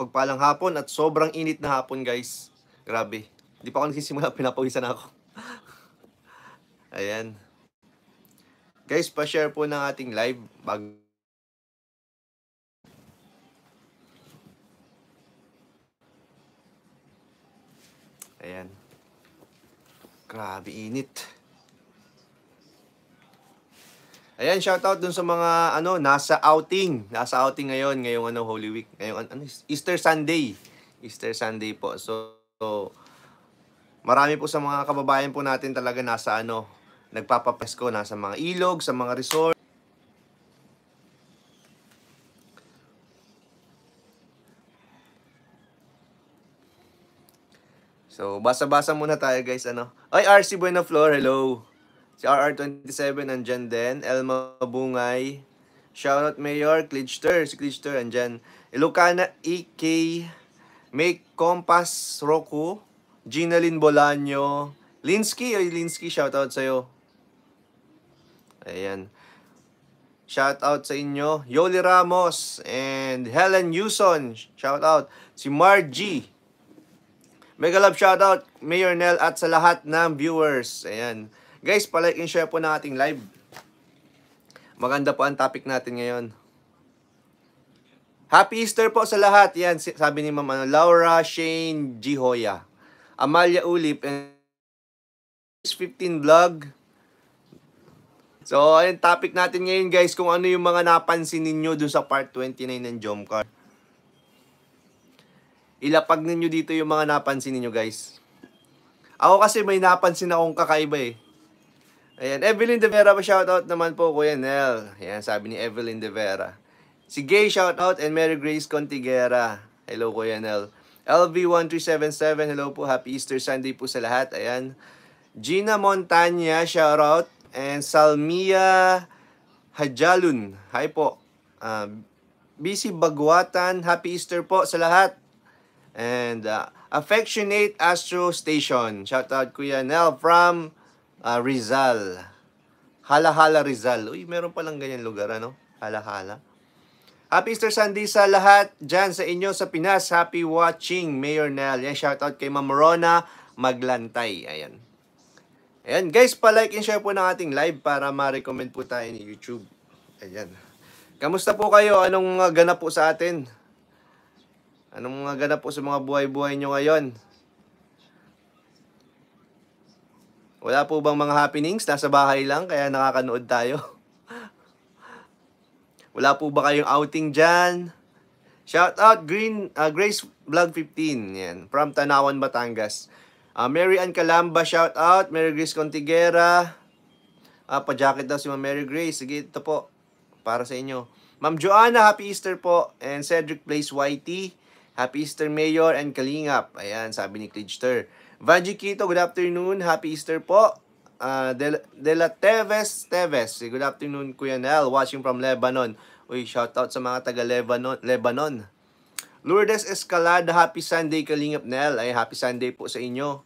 Pagpalang hapon at sobrang init na hapon guys. Grabe. Hindi pa ako nagsisimula, pinapawisan ako. Ayan. Guys, pa-share po ng ating live bago Ayan. Grabe init. Ayan, shoutout dun sa mga ano, nasa outing. Nasa outing ngayon, ngayong ano, Holy Week. Ngayong ano, Easter Sunday. Easter Sunday po. So, so marami po sa mga kababayan po natin talaga nasa ano, nagpapapesko, nasa mga ilog, sa mga resort. So, basa-basa muna tayo guys, ano. Ay, RC Buenaflor, hello! Si RR27 nandyan din. Elma Bungay. Shoutout Mayor Klitschter. Si Klitschter nandyan. Ilocana EK. Make Compass Roku. Gina Lynn Bolanyo. Linsky, oy Linsky, shoutout sa'yo. Ayan. Shoutout sa inyo. Yoli Ramos and Helen Yuson. Shoutout. Si Margie. Mega love shoutout, Mayor Nell at sa lahat ng viewers. Ayan. Guys, palike and share po ng ating live. Maganda po ang topic natin ngayon. Happy Easter po sa lahat. Yan, sabi ni Mama ano, Laura Shane G. Hoya. Amalia Ulip and 15 vlog. So, ayun, topic natin ngayon guys, kung ano yung mga napansin ninyo doon sa part 29 ng Jomcar. Ilapag ninyo dito yung mga napansin ninyo guys. Ako kasi may napansin akong kakaiba eh. Ayan, Evelyn De Vera pa shoutout naman po, Kuya Nel. Ayan, sabi ni Evelyn De Vera. Si Gay shoutout and Mary Grace Contigera. Hello, Kuya Nel. LV1377, hello po. Happy Easter Sunday po sa lahat. Ayan. Gina Montanya, shoutout. And Salmia Hajalun. Hi po. Uh, ah, BC Baguatan, Happy Easter po sa lahat. And uh, Affectionate Astro Station. Shoutout Kuya Nel from uh, Rizal. Halahala Rizal. Uy, meron palang ganyan lugar, ano? Halahala. Happy Easter Sunday sa lahat dyan sa inyo sa Pinas. Happy watching, Mayor Nell. Yan, shoutout kay Ma'am Rona Maglantay. Ayan. Ayan, guys, palike and share po ng ating live para ma-recommend po tayo ni YouTube. Ayan. Kamusta po kayo? Anong mga ganap po sa atin? Anong mga ganap po sa mga buhay-buhay nyo ngayon? Wala po bang mga happenings? Nasa bahay lang kaya nakakanood tayo. Wala po ba kayong outing dyan? Shout out Green uh, Grace Vlog 15 yan from Tanawan Batangas. Uh, Mary Ann Calamba shout out, Mary Grace Contigera. Ah, uh, pa-jacket daw si Ma'am Mary Grace. Sige, ito po para sa inyo. Ma'am Joanna, happy Easter po and Cedric Place YT. Happy Easter Mayor and Kalingap. Ayan, sabi ni Cligster. Vajikito, good afternoon. Happy Easter po. Uh, De, De La Teves Teves. Good afternoon, Kuya Nel. Watching from Lebanon. Uy, shoutout sa mga taga Lebanon. Lebanon. Lourdes Escalada, happy Sunday, Kalingap Nel. Ay, happy Sunday po sa inyo.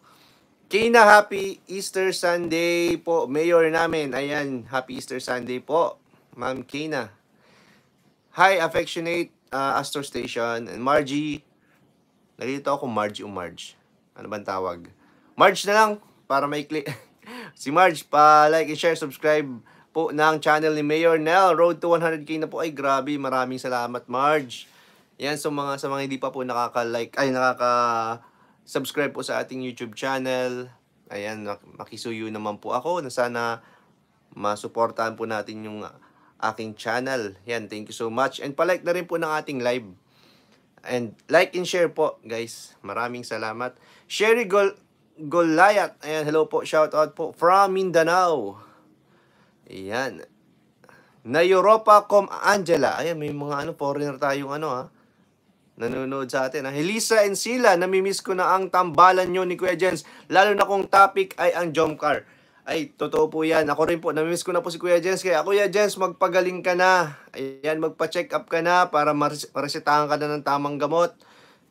Kina, happy Easter Sunday po. Mayor namin, ayan, happy Easter Sunday po. Ma'am Kina. Hi, affectionate uh, Astro Station. And Margie. Nalito ako, Margie o Marge ano bang tawag? March na lang para may click. si March, pa-like and share, subscribe po ng channel ni Mayor Nell. Road to 100k na po. Ay, grabe. Maraming salamat, Marge. Yan, so mga, sa mga hindi pa po nakaka-like, ay, nakaka-subscribe po sa ating YouTube channel. Ayan, makisuyo naman po ako na sana masuportahan po natin yung aking channel. Yan, thank you so much. And palike na rin po ng ating live. And like and share po, guys. Maraming salamat. Sherry Gol Goliath. Ayan, hello po. Shout out po. From Mindanao. Ayan. Na Europa com Angela. Ayan, may mga ano, foreigner tayong ano ha. Nanonood sa atin. Ha? Helisa and Sila, namimiss ko na ang tambalan nyo ni Kuya Jens. Lalo na kung topic ay ang jump car. Ay, totoo po yan. Ako rin po, namimiss ko na po si Kuya Jens. Kaya, Kuya Jens, magpagaling ka na. Ayan, magpa-check up ka na para maresetahan ka na ng tamang gamot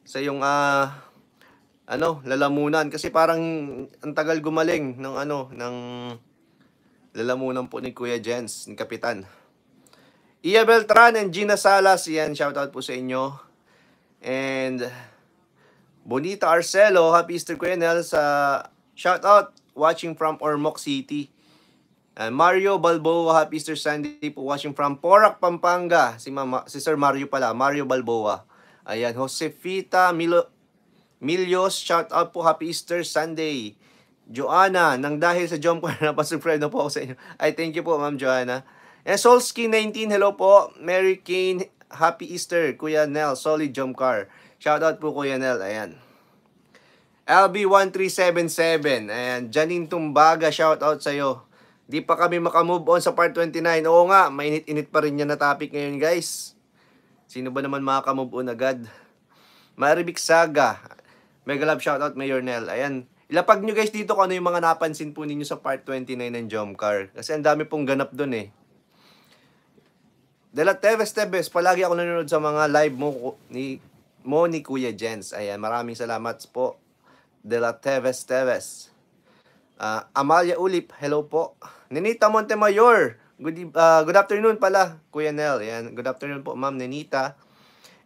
sa iyong uh, ano, lalamunan. Kasi parang ang tagal gumaling ng ano, ng lalamunan po ni Kuya Jens, ni Kapitan. Iya Beltran and Gina Salas, yan, shoutout po sa inyo. And Bonita Arcelo, happy Easter Quenel sa shoutout watching from Ormoc City. Uh, Mario Balboa, happy Easter Sunday po watching from Porac, Pampanga. Si, Mama, si Sir Mario pala, Mario Balboa. Ayan, Josefita Milo, Milios, shout out po, happy Easter Sunday. Joanna, nang dahil sa jump ko na napasubscribe na po ako sa inyo. Ay, thank you po, Ma'am Joanna. And Solsky19, hello po. Mary Kane, happy Easter. Kuya Nel, solid jump car. Shout out po, Kuya Nel. Ayan. LB1377. Ayan, Janine Tumbaga, shout out sa iyo. Di pa kami makamove on sa part 29. Oo nga, mainit-init pa rin yan na topic ngayon guys. Sino ba naman makakamove on agad? Maribik Saga. Mega love shout out, Mayor Nel. Ayan. Ilapag nyo guys dito kung ano yung mga napansin po ninyo sa part 29 ng Car. Kasi ang dami pong ganap dun eh. Dela Teves Teves, palagi ako nanonood sa mga live mo ni, mo ni Kuya Jens. Ayan, maraming salamat po de la Teves Teves. Uh, Amalia Ulip, hello po. Ninita Montemayor, good, uh, good afternoon pala, Kuya Nel. Yan. Good afternoon po, Ma'am Ninita.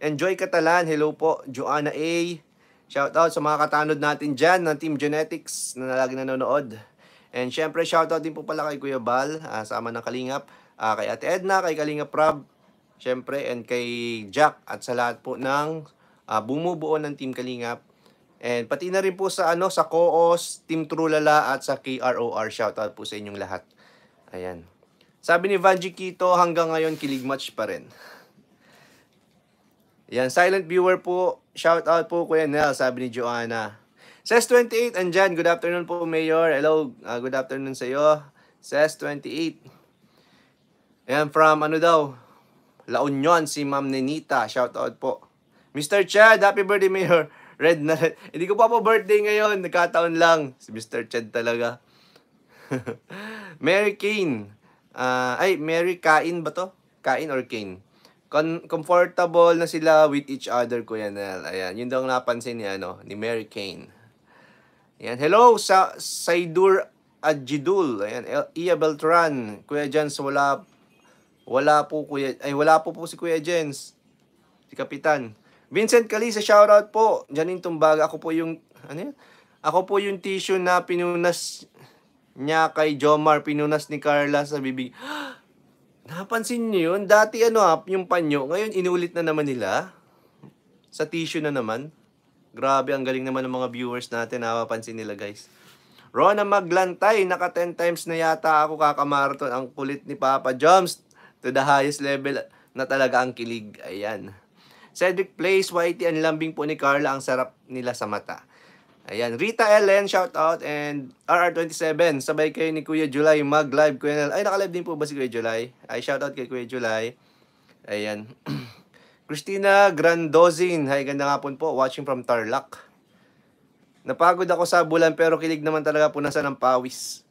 Enjoy Catalan, hello po. Joanna A. Shout out sa mga katanod natin dyan ng Team Genetics na lagi nanonood. And syempre, shoutout din po pala kay Kuya Bal, uh, ah, sama ng Kalingap, uh, kay Ate Edna, kay Kalingap Rob, syempre, and kay Jack at sa lahat po ng uh, bumubuo ng Team Kalingap And pati na rin po sa ano sa Koos, Team Trulala at sa KROR. Shoutout po sa inyong lahat. Ayan. Sabi ni Vanji Kito, hanggang ngayon kilig match pa rin. Yan, silent viewer po. Shoutout po Kuya Nel, sabi ni Joanna. SES28, and Jan, Good afternoon po, Mayor. Hello, uh, good afternoon sa iyo. SES28. Ayan, from ano daw? La Union, si Ma'am Nenita. Shoutout po. Mr. Chad, happy birthday, Mayor. Red na red. Hindi ko pa po birthday ngayon. Nagkataon lang. Si Mr. Chad talaga. Mary Kane. Uh, ay, Mary Kain ba to? Kain or Kane? Con comfortable na sila with each other, Kuya Nel. Ayan, yun daw ang napansin niya, no? ni Mary Kane. Ayan, hello, sa Saidur Ajidul. Ayan, Ia Beltran. Kuya Jens, wala, wala po, Kuya, ay, wala po po si Kuya Jens. Si Kapitan. Vincent Calisa, shoutout po. Janine Tumbaga, ako po yung, ano yun? Ako po yung tissue na pinunas niya kay Jomar, pinunas ni Carla sa bibig. Napansin niyo yun? Dati ano ha, ah, yung panyo, ngayon inulit na naman nila. Sa tissue na naman. Grabe, ang galing naman ng mga viewers natin, napapansin nila guys. Rona Maglantay, naka 10 times na yata ako kakamaraton. Ang kulit ni Papa Joms to the highest level na talaga ang kilig. Ayan. Cedric Place, Whitey, and lambing po ni Carla, ang sarap nila sa mata. Ayan, Rita Ellen, shout out and RR27, sabay kayo ni Kuya July mag-live Kuya Nel. Ay, naka-live din po ba si Kuya July? Ay, shout out kay Kuya July. Ayan. Christina Grandozin, hi, ganda nga po po, watching from Tarlac. Napagod ako sa bulan pero kilig naman talaga po punasan ng pawis.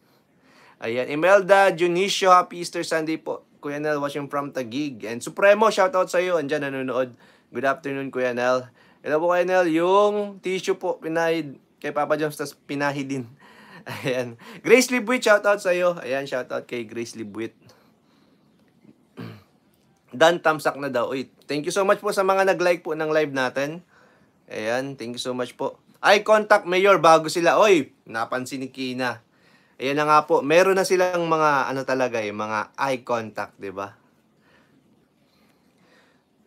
Ayan, Imelda Junicio, happy Easter Sunday po. Kuya Nel, watching from Tagig. And Supremo, shout out sa iyo, andyan nanonood. Good afternoon, Kuya Nel. Hello po, Kuya Nel. Yung tissue po, pinahid kay Papa Jones, tapos pinahid din. Ayan. Grace Libuit, shoutout iyo. Ayan, shoutout kay Grace Libuit. Dan Tamsak na daw. Uy, thank you so much po sa mga nag-like po ng live natin. Ayan, thank you so much po. Eye contact, Mayor, bago sila. Oy, napansin ni Kina. Ayan na nga po, meron na silang mga ano talaga eh, mga eye contact, 'di ba?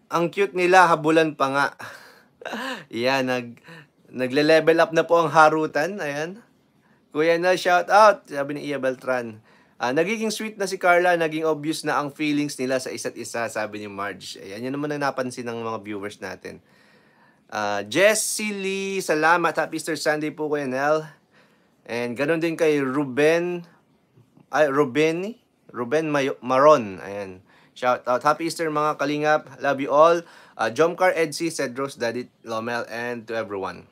Ang cute nila, habulan pa nga. Yan, nag, nagle-level up na po ang harutan. Ayan. Kuya na, shout out, sabi ni Iya Beltran. Uh, nagiging sweet na si Carla, naging obvious na ang feelings nila sa isa't isa, sabi ni Marge. Ayan, yan naman ang napansin ng mga viewers natin. Uh, ah, Jessie Lee, salamat. Happy Easter Sunday po, Kuya Nel. And ganun din kay Ruben, ay, Ruben, Ruben Mayo, Maron. Ayan. Shout out. Happy Easter mga kalingap. Love you all. Uh, Jomcar, Edsy, Cedros, Daddy Lomel, and to everyone.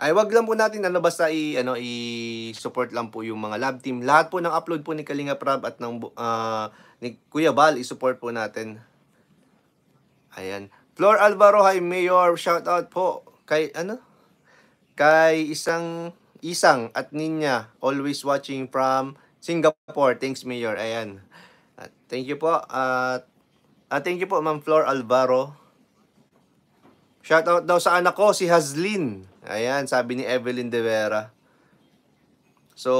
Ay, wag lang po natin ano basta i ano i-support lang po yung mga lab team. Lahat po ng upload po ni Kalinga Prab at ng uh, ni Kuya Bal, i-support po natin. Ayan. Flor Alvaro, hi Mayor, shout out po kay ano? Kay isang isang at ninya always watching from Singapore. Thanks, Mayor. Ayan. Uh, thank you po. At uh, uh, thank you po, Ma'am Flor Alvaro. Shoutout daw sa anak ko, si Hazlin. Ayan, sabi ni Evelyn De Vera. So,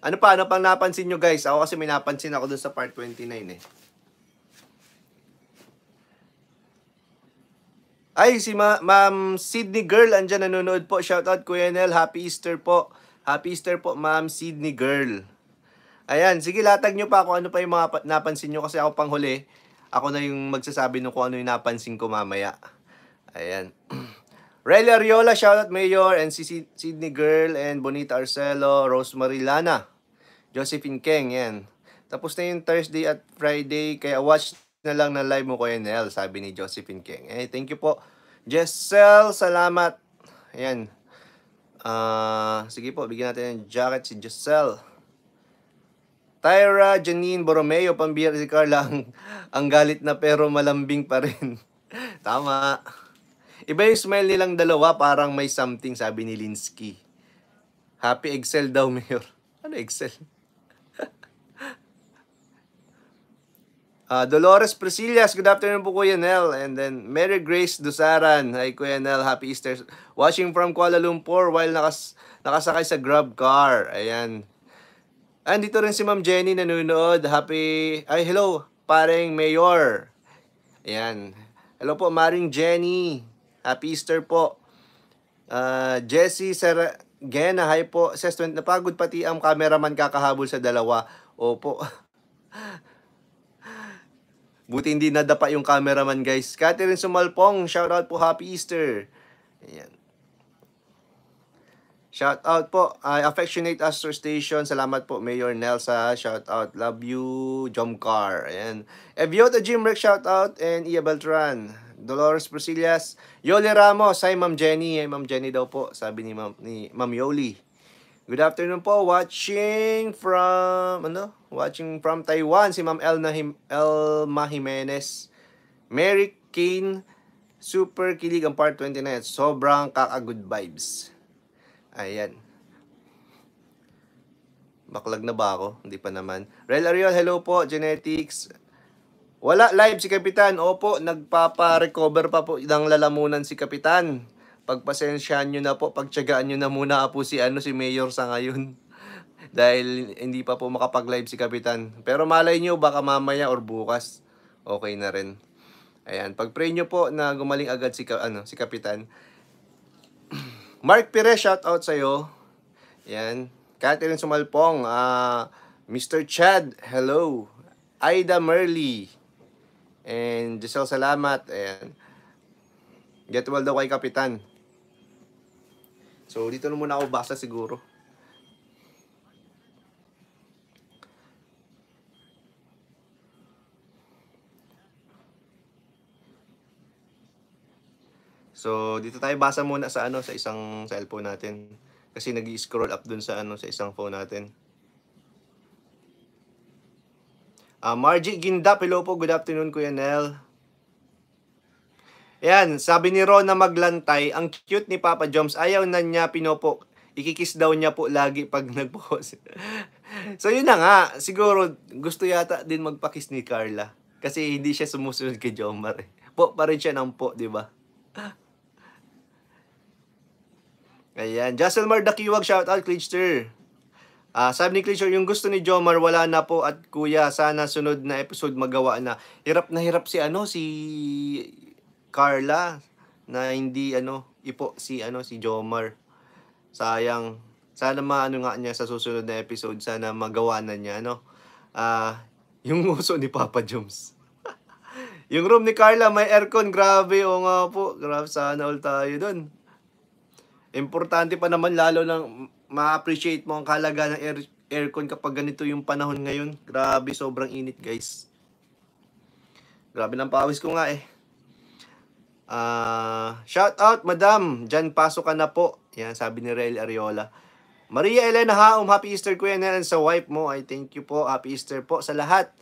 ano pa? Ano pang napansin nyo guys? Ako kasi may napansin ako dun sa part 29 eh. Ay, si Ma'am Ma Sydney Girl, andyan nanonood po. Shoutout Kuya Nel, Happy Easter po. Happy Easter po, Ma'am Sydney Girl. Ayan, sige latag nyo pa kung ano pa yung mga napansin nyo kasi ako pang huli. Ako na yung magsasabi nung kung ano yung napansin ko mamaya. Ayan. Relly Ariola, shoutout Mayor, and si Sydney Girl, and Bonita Arcelo, Rosemary Lana, Josephine Keng, yan. Tapos na yung Thursday at Friday, kaya watch na lang na live mo ko yun, Nel, sabi ni Josephine Keng. Eh, thank you po. Jessel, salamat. Ayan. Uh, sige po, bigyan natin ng jacket si Jessel. Tyra Janine Borromeo, pambira si Carla, ang, ang galit na pero malambing pa rin. Tama. Iba yung smile nilang dalawa, parang may something, sabi ni Linsky. Happy Excel daw, Mayor. Ano Excel? Uh, Dolores Presillas, good afternoon po Kuya Nel. And then Mary Grace Dusaran, hi Kuya Nel, happy Easter. Watching from Kuala Lumpur while nakas nakasakay sa Grab car. Ayan. Andito rin si Ma'am Jenny nanonood. Happy, ay hello, pareng mayor. Ayan. Hello po, Maring Jenny. Happy Easter po. Uh, ah, Jessie Sergena, hi po. Sestwent, napagod pati ang cameraman kakahabol sa dalawa. Opo. Buti hindi nadapa yung cameraman guys. Catherine Sumalpong, shout out po, Happy Easter. Ayan. Shout out po. I affectionate Astro Station. Salamat po Mayor Nelsa. Shout out. Love you, Jomcar. Ayan. Eviota Jim Rick, shout out. And Ia Beltran. Dolores Brasilas. Yoli Ramos. Hi, Ma'am Jenny. Ay, Ma'am Jenny daw po. Sabi ni Ma'am ni Ma'am Yoli. Good afternoon po. Watching from, ano? Watching from Taiwan, si Ma'am Elna Him Elma Jimenez. Mary Kane, super kilig ang part 29. Sobrang kaka-good vibes. Ayan. Baklag na ba ako? Hindi pa naman. Rel Ariel, hello po. Genetics. Wala live si Kapitan. Opo, nagpapa-recover pa po ng lalamunan si Kapitan. Pagpasensyahan nyo na po, pagtsagaan nyo na muna po si, ano, si Mayor sa ngayon. Dahil hindi pa po makapag-live si Kapitan. Pero malay nyo, baka mamaya or bukas, okay na rin. Ayan, pag-pray nyo po na gumaling agad si, ano, si Kapitan. Mark Perez, shout out sa iyo. Yan. Catherine Sumalpong, uh, ah, Mr. Chad, hello. Aida Merly. And Giselle Salamat. And get well daw kay Kapitan. So, dito na muna ako basa siguro. So, dito tayo basa muna sa ano sa isang cellphone natin. Kasi nag-scroll up dun sa ano sa isang phone natin. Uh, Margie Ginda, hello po. Good afternoon, Kuya Nel. Ayan, sabi ni Ron na maglantay, ang cute ni Papa Joms, ayaw na niya pinopo. Ikikis daw niya po lagi pag nagpost. so yun na nga, siguro gusto yata din magpakis ni Carla. Kasi hindi siya sumusunod kay Jomar. Eh. Po pa rin siya ng po, di ba? Ayan. Jocelmar Dakiwag, shoutout, Klitster. Uh, ah, sabi ni Klitser, yung gusto ni Jomar, wala na po at kuya, sana sunod na episode magawa na. Hirap na hirap si ano, si Carla na hindi ano, ipo si ano, si Jomar. Sayang. Sana maano nga niya sa susunod na episode, sana magawa na niya, ano. Uh, yung uso ni Papa Joms. yung room ni Carla, may aircon. Grabe, o nga po. Grabe, sana all tayo doon. Importante pa naman lalo nang ma-appreciate mo ang kalaga ng air aircon kapag ganito yung panahon ngayon. Grabe, sobrang init guys. Grabe ng pawis ko nga eh. Uh, shout out, madam. Diyan, pasok ka na po. Yan, sabi ni Rael Ariola. Maria Elena Haum, happy Easter Kuya Nel and sa wife mo. I thank you po. Happy Easter po sa lahat.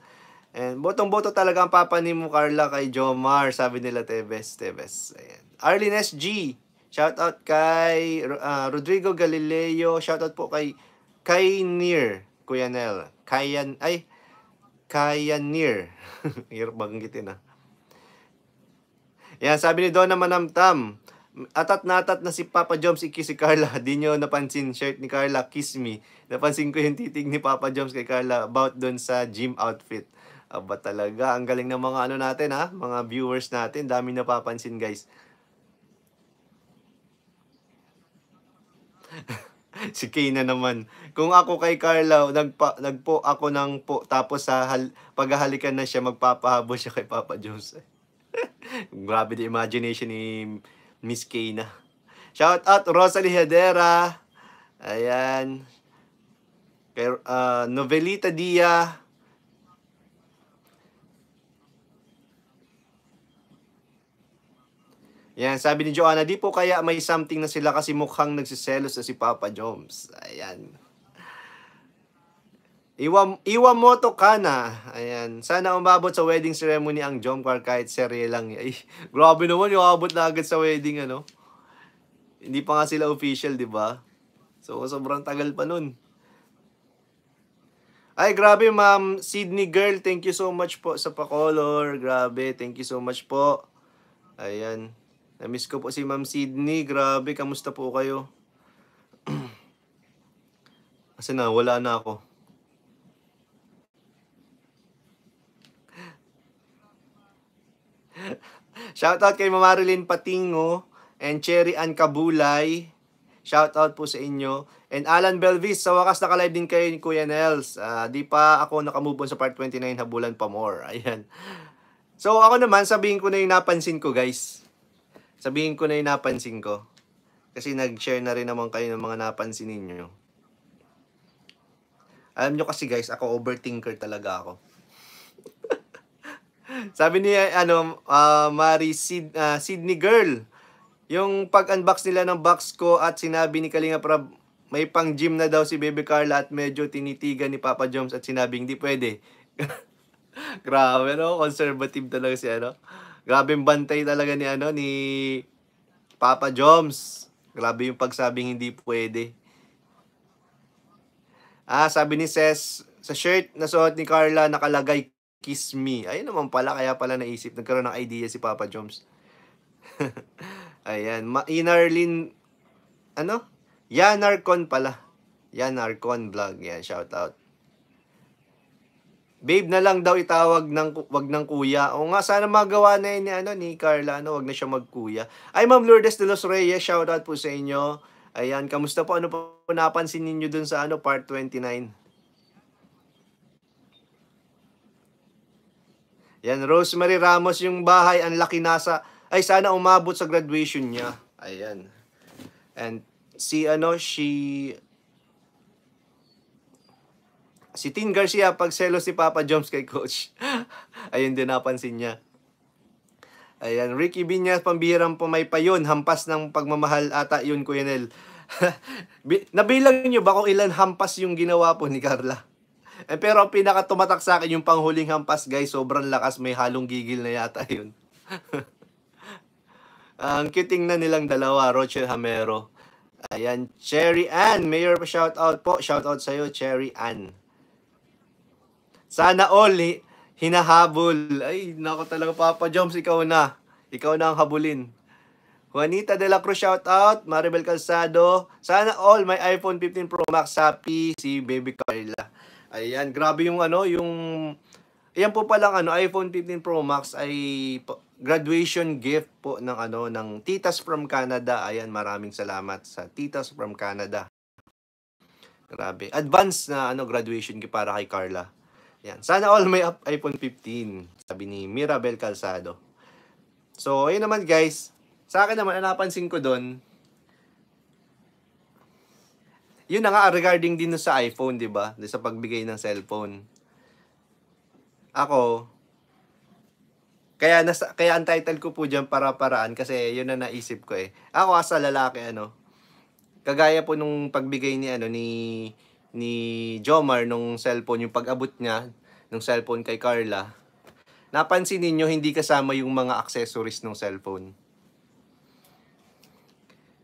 And botong-boto talaga ang papa mo Carla kay Jomar, sabi nila Teves, Teves. Ayan. Arlene G. Shoutout kay uh, Rodrigo Galileo. Shoutout po kay kay Near Kuya Nel. Kayan ay Kayan Near. Hirap banggitin ah. Yan, sabi ni Donna Manamtam. Atat na atat na si Papa Joms iki si Carla. Di nyo napansin shirt ni Carla, kiss me. Napansin ko yung titig ni Papa Joms kay Carla about don sa gym outfit. Aba talaga, ang galing ng mga ano natin ha, ah, mga viewers natin. Dami napapansin guys. si Kay naman. Kung ako kay Carla, nagpa, nagpo ako ng po, tapos sa hal, paghahalikan na siya, magpapahabol siya kay Papa Jose. Grabe the imagination ni Miss Kay Shout out Rosalie Hedera. Ayan. Kay, uh, Novelita Dia. Yan, sabi ni Joanna, di po kaya may something na sila kasi mukhang nagsiselos na si Papa Joms. Ayan. Iwa, iwa mo to kana. Ayan. Sana umabot sa wedding ceremony ang Jom Jomcar kahit serye lang. Ay, grabe naman yung abot na agad sa wedding, ano? Hindi pa nga sila official, di ba? So, sobrang tagal pa nun. Ay, grabe, ma'am. Sydney girl, thank you so much po sa pa-color. Grabe, thank you so much po. Ayan. Na-miss ko po si Ma'am Sydney. Grabe, kamusta po kayo? Kasi na, wala na ako. Shoutout kay Marilyn Patingo and Cherry Ann Kabulay. Shoutout po sa inyo. And Alan Belvis, sa wakas nakalive din kayo ni Kuya Nels. Uh, di pa ako nakamove on sa part 29, habulan pa more. Ayan. So ako naman, sabihin ko na yung napansin ko guys sabihin ko na yung napansin ko. Kasi nag-share na rin naman kayo ng mga napansin ninyo. Alam nyo kasi guys, ako overthinker talaga ako. Sabi ni ano, uh, ah, Mary Sid, uh, Sydney Girl, yung pag-unbox nila ng box ko at sinabi ni Kalinga Prab, may pang-gym na daw si Baby Carla at medyo tinitigan ni Papa Joms at sinabing hindi pwede. Grabe no, conservative talaga si ano. Grabe bantay talaga ni ano ni Papa Joms. Grabe yung pagsabing hindi pwede. Ah, sabi ni Ses, sa shirt na suot ni Carla nakalagay kiss me. Ayun naman pala, kaya pala naisip. Nagkaroon ng idea si Papa Joms. Ayan, Ma Inarlin, ano? Yanarcon pala. Yanarcon vlog. Yan, shout out. Babe na lang daw itawag ng wag ng kuya. O nga sana magawa na yun ni ano ni Carla ano, wag na siya magkuya. Ay Ma'am Lourdes de los Reyes, shout out po sa inyo. Ayan, kamusta po? Ano po napansin ninyo dun sa ano part 29? Yan, Rosemary Ramos yung bahay, ang laki nasa ay sana umabot sa graduation niya. Ayan. And si ano, she Si Tin Garcia, pag selos si Papa Joms kay Coach. Ayun din napansin niya. Ayan, Ricky Binyas, pambihirang pumaypa yun. Hampas ng pagmamahal ata yun, Kuyenel. Nabilang nyo ba kung ilan hampas yung ginawa po ni Carla? Eh, pero ang pinaka tumatak sa akin yung panghuling hampas, guys. Sobrang lakas. May halong gigil na yata yun. ang kiting na nilang dalawa, Rochelle Hamero. Ayan, Cherry Ann. Mayor pa out po. Shout Shoutout sa'yo, Cherry Ann. Sana all, hinahabol. Ay, nako talaga Papa Joms, ikaw na. Ikaw na ang habulin. Juanita De La Cruz, shout out. Maribel Calzado. Sana all, my iPhone 15 Pro Max. Happy si Baby Carla. Ayan, grabe yung ano, yung... Ayan po palang ano, iPhone 15 Pro Max ay graduation gift po ng ano ng Titas from Canada. Ayan, maraming salamat sa Titas from Canada. Grabe. Advance na ano graduation gift para kay Carla. Yan. Sana all may iPhone 15, sabi ni Mirabel Calzado. So, ayun naman guys. Sa akin naman, napansin ko doon, yun na nga ah, regarding din sa iPhone, 'di ba? Sa pagbigay ng cellphone. Ako kaya nasa, kaya ang title ko po diyan para paraan kasi yun na naisip ko eh. Ako as a lalaki ano, kagaya po nung pagbigay ni ano ni ni Jomar nung cellphone, yung pag-abot niya nung cellphone kay Carla, napansin ninyo hindi kasama yung mga accessories ng cellphone.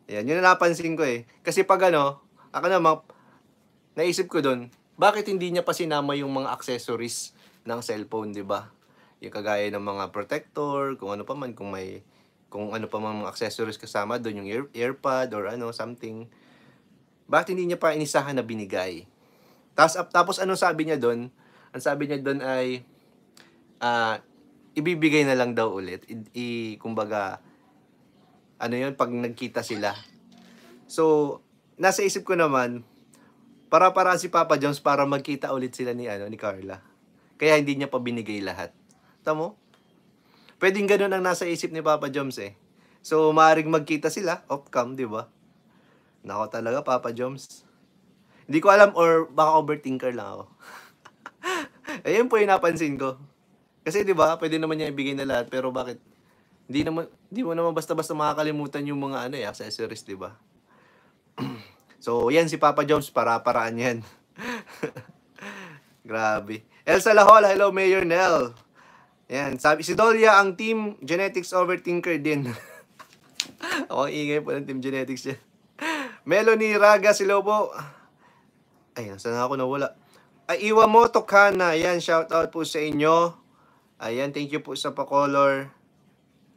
Ayan, yun na napansin ko eh. Kasi pag ano, ako naman, naisip ko doon, bakit hindi niya pa sinama yung mga accessories ng cellphone, di ba? Yung kagaya ng mga protector, kung ano pa man, kung may, kung ano pa man mga accessories kasama doon, yung ear, earpod or ano, something. Bakit hindi niya pa inisahan na binigay? Tapos, tapos anong sabi niya doon? Ang sabi niya doon ay, uh, ibibigay na lang daw ulit. I, I, kumbaga, ano yun, pag nagkita sila. So, nasa isip ko naman, para para si Papa Jones para magkita ulit sila ni ano ni Carla. Kaya hindi niya pa binigay lahat. Tamo? Pwedeng ganun ang nasa isip ni Papa Jones eh. So, maaring magkita sila, off-cam, di ba? Nako talaga, Papa Joms. Hindi ko alam or baka overthinker lang ako. Ayun po yung napansin ko. Kasi 'di ba, pwede naman niya ibigay na lahat pero bakit hindi naman hindi mo naman basta-basta makakalimutan yung mga ano eh, accessories, 'di ba? so, 'yan si Papa Joms para paraan 'yan. Grabe. Elsa Lahol, hello Mayor Nell. Yan, sabi si Dolia ang team genetics overthinker din. Ako ingay po ng team genetics yan. Melanie Raga Silobo. Ayun, nasa ako nawala. Ay, Iwa Kana. Ayan, shout out po sa inyo. Ayan, thank you po sa pa-color.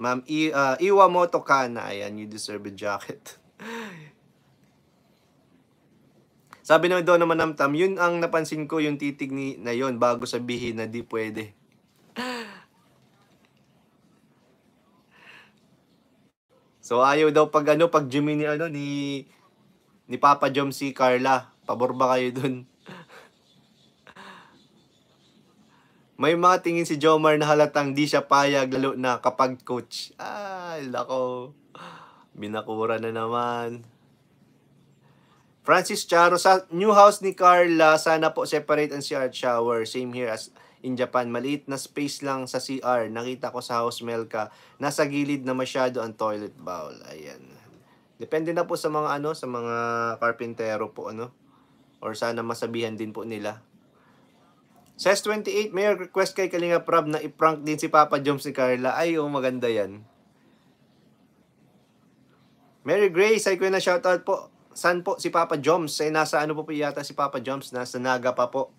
Ma'am, I, uh, ah, Iwa Motokana. Ayan, you deserve a jacket. Sabi naman doon naman namtam, yun ang napansin ko yung titig ni, na yun bago sabihin na di pwede. So ayaw daw pag ano pag Jimmy ni ano ni ni Papa Jom si Carla. Pabor ba kayo dun? May mga tingin si Jomar na halatang di siya payag lalo na kapag coach. Ay, lako. Binakura na naman. Francis Charo, sa new house ni Carla, sana po separate ang CR shower. Same here as in Japan. Maliit na space lang sa CR. Nakita ko sa house Melka, nasa gilid na masyado ang toilet bowl. Ayan. Depende na po sa mga ano, sa mga karpintero po ano. Or sana masabihan din po nila. Says 28, may request kay Kalinga Prab na i-prank din si Papa Jom si Carla. Ay, oh, maganda yan. Mary Grace, ay ko na shoutout po. San po si Papa Joms? Ay eh, nasa ano po po yata si Papa Joms? Nasa Naga pa po.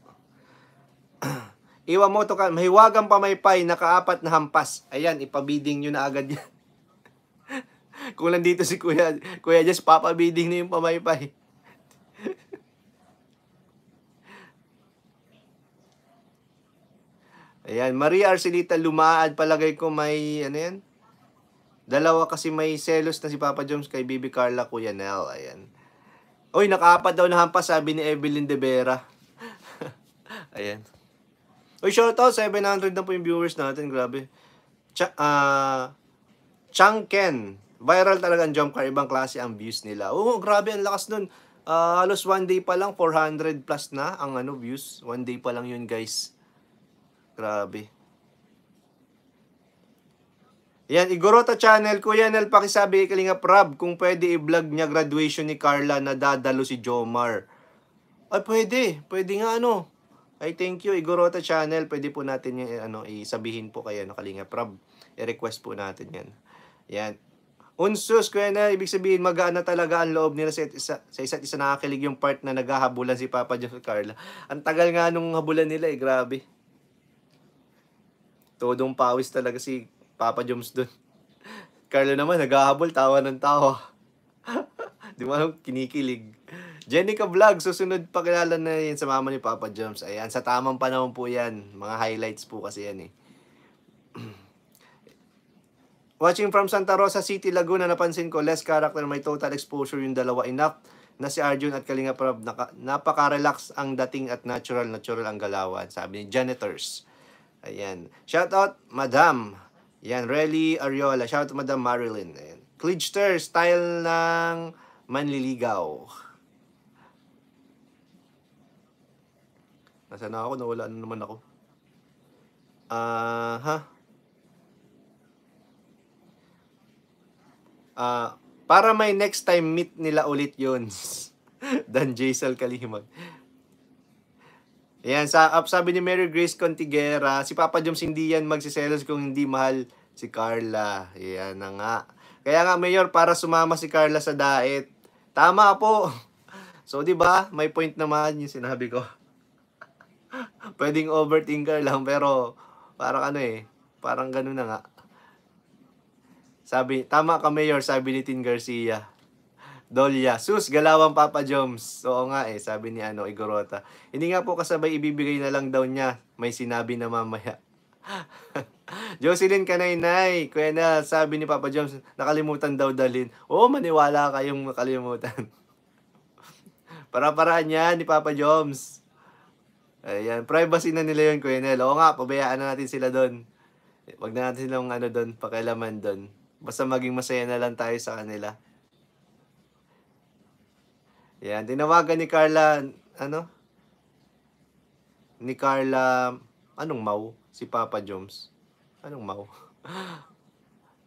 Iwa mo to ka, mahiwagang pamaypay, nakaapat na hampas. Ayan, ipabiding nyo na agad yan. Kung nandito si Kuya, Kuya Jess, papabiding na yung pamaypay. Ayan, Maria Arcelita Lumaad, palagay ko may, ano yan? Dalawa kasi may selos na si Papa Jones kay Bibi Carla Kuya Nel. Ayan. Uy, nakaapat daw na hampas, sabi ni Evelyn De Vera. Ayan. Uy, shout out, 700 na po yung viewers natin, grabe. Ch uh, ah, Chang Ken. Viral talaga ang jump car. Ibang klase ang views nila. Oo, oh, grabe. Ang lakas nun. Uh, halos one day pa lang, 400 plus na ang ano views. One day pa lang yun, guys. Grabe. Yan, Igorota Channel. Kuya Nel, pakisabi kay Kalinga Prab kung pwede i-vlog niya graduation ni Carla na dadalo si Jomar. Ay, pwede. Pwede nga ano. Ay, thank you, Igorota Channel. Pwede po natin yung, eh, ano, isabihin po kayo, ano, Kalinga Prab. I-request po natin yan. Yan. Unsus, kuya na, ibig sabihin, magaan na talaga ang loob nila sa, isa, sa isa't isa nakakilig yung part na naghahabulan si Papa John Carla. Ang tagal nga nung habulan nila eh, grabe. Todong pawis talaga si Papa Joms dun. Carlo naman, naghahabol, tawa ng tawa. Di mo kinikilig. Jenica Vlog, susunod pakilala na yan sa mama ni Papa Joms. Ayan, sa tamang panahon po yan. Mga highlights po kasi yan eh. Watching from Santa Rosa City, Laguna, napansin ko less character, may total exposure yung dalawa enough na si Arjun at Kalinga Prab, napaka-relax ang dating at natural, natural ang galawan, sabi ni Janitors. Ayan. Shout out, Madam. Yan, Relly Ariola. Shout out, Madam Marilyn. Ayan. Klitschter, style ng manliligaw. Nasaan na ako? Nawala na naman ako. Ah, uh, ha? Huh? Uh, para may next time meet nila ulit yun. Dan Jaisal Kalimag. Ayan, sa, up, ah, sabi ni Mary Grace Contigera, si Papa Joms hindi yan magsiselos kung hindi mahal si Carla. Ayan na nga. Kaya nga, Mayor, para sumama si Carla sa diet. Tama po. So, di ba? May point naman yung sinabi ko. Pwedeng overthinker lang, pero parang ano eh, parang ganun na nga. Sabi, tama ka Mayor, sabi ni Tin Garcia. Dolya, sus, galawang Papa Joms. Oo nga eh, sabi ni ano, Igorota. Hindi nga po kasabay ibibigay na lang daw niya. May sinabi na mamaya. Jocelyn Kanaynay, kuya sabi ni Papa Joms, nakalimutan daw dalin. Oo, oh, maniwala kayong nakalimutan. Para-paraan yan ni Papa Joms. Ayan, privacy na nila yun, Kuya Nel. Oo nga, pabayaan na natin sila doon. Huwag na natin silang ano doon, pakialaman doon. Basta maging masaya na lang tayo sa kanila. Yan, tinawagan ni Carla, ano? Ni Carla, anong mau? Si Papa Jones. Anong mau?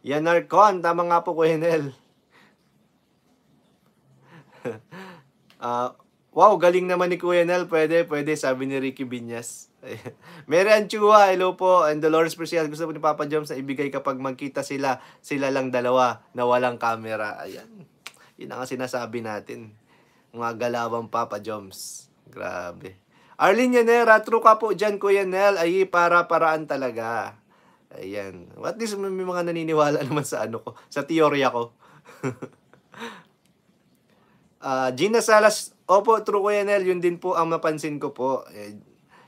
Yan, Narcon. Tama nga po, Kuya Nel. uh, wow, galing naman ni Kuya Nel. Pwede, pwede, sabi ni Ricky Binyas. Mary Anchua, hello po. And Dolores Persial, gusto po ni Papa Joms na ibigay kapag magkita sila, sila lang dalawa na walang camera. Ayan. Yun ang sinasabi natin. Mga galawang Papa Joms. Grabe. Arlene Yanera, true ka po dyan, Kuya Nel. Ay, para-paraan talaga. Ayan. At least may mga naniniwala naman sa ano ko, sa teorya ko. uh, ah, Gina Salas, opo, true Kuya Nel, yun din po ang mapansin ko po. Eh,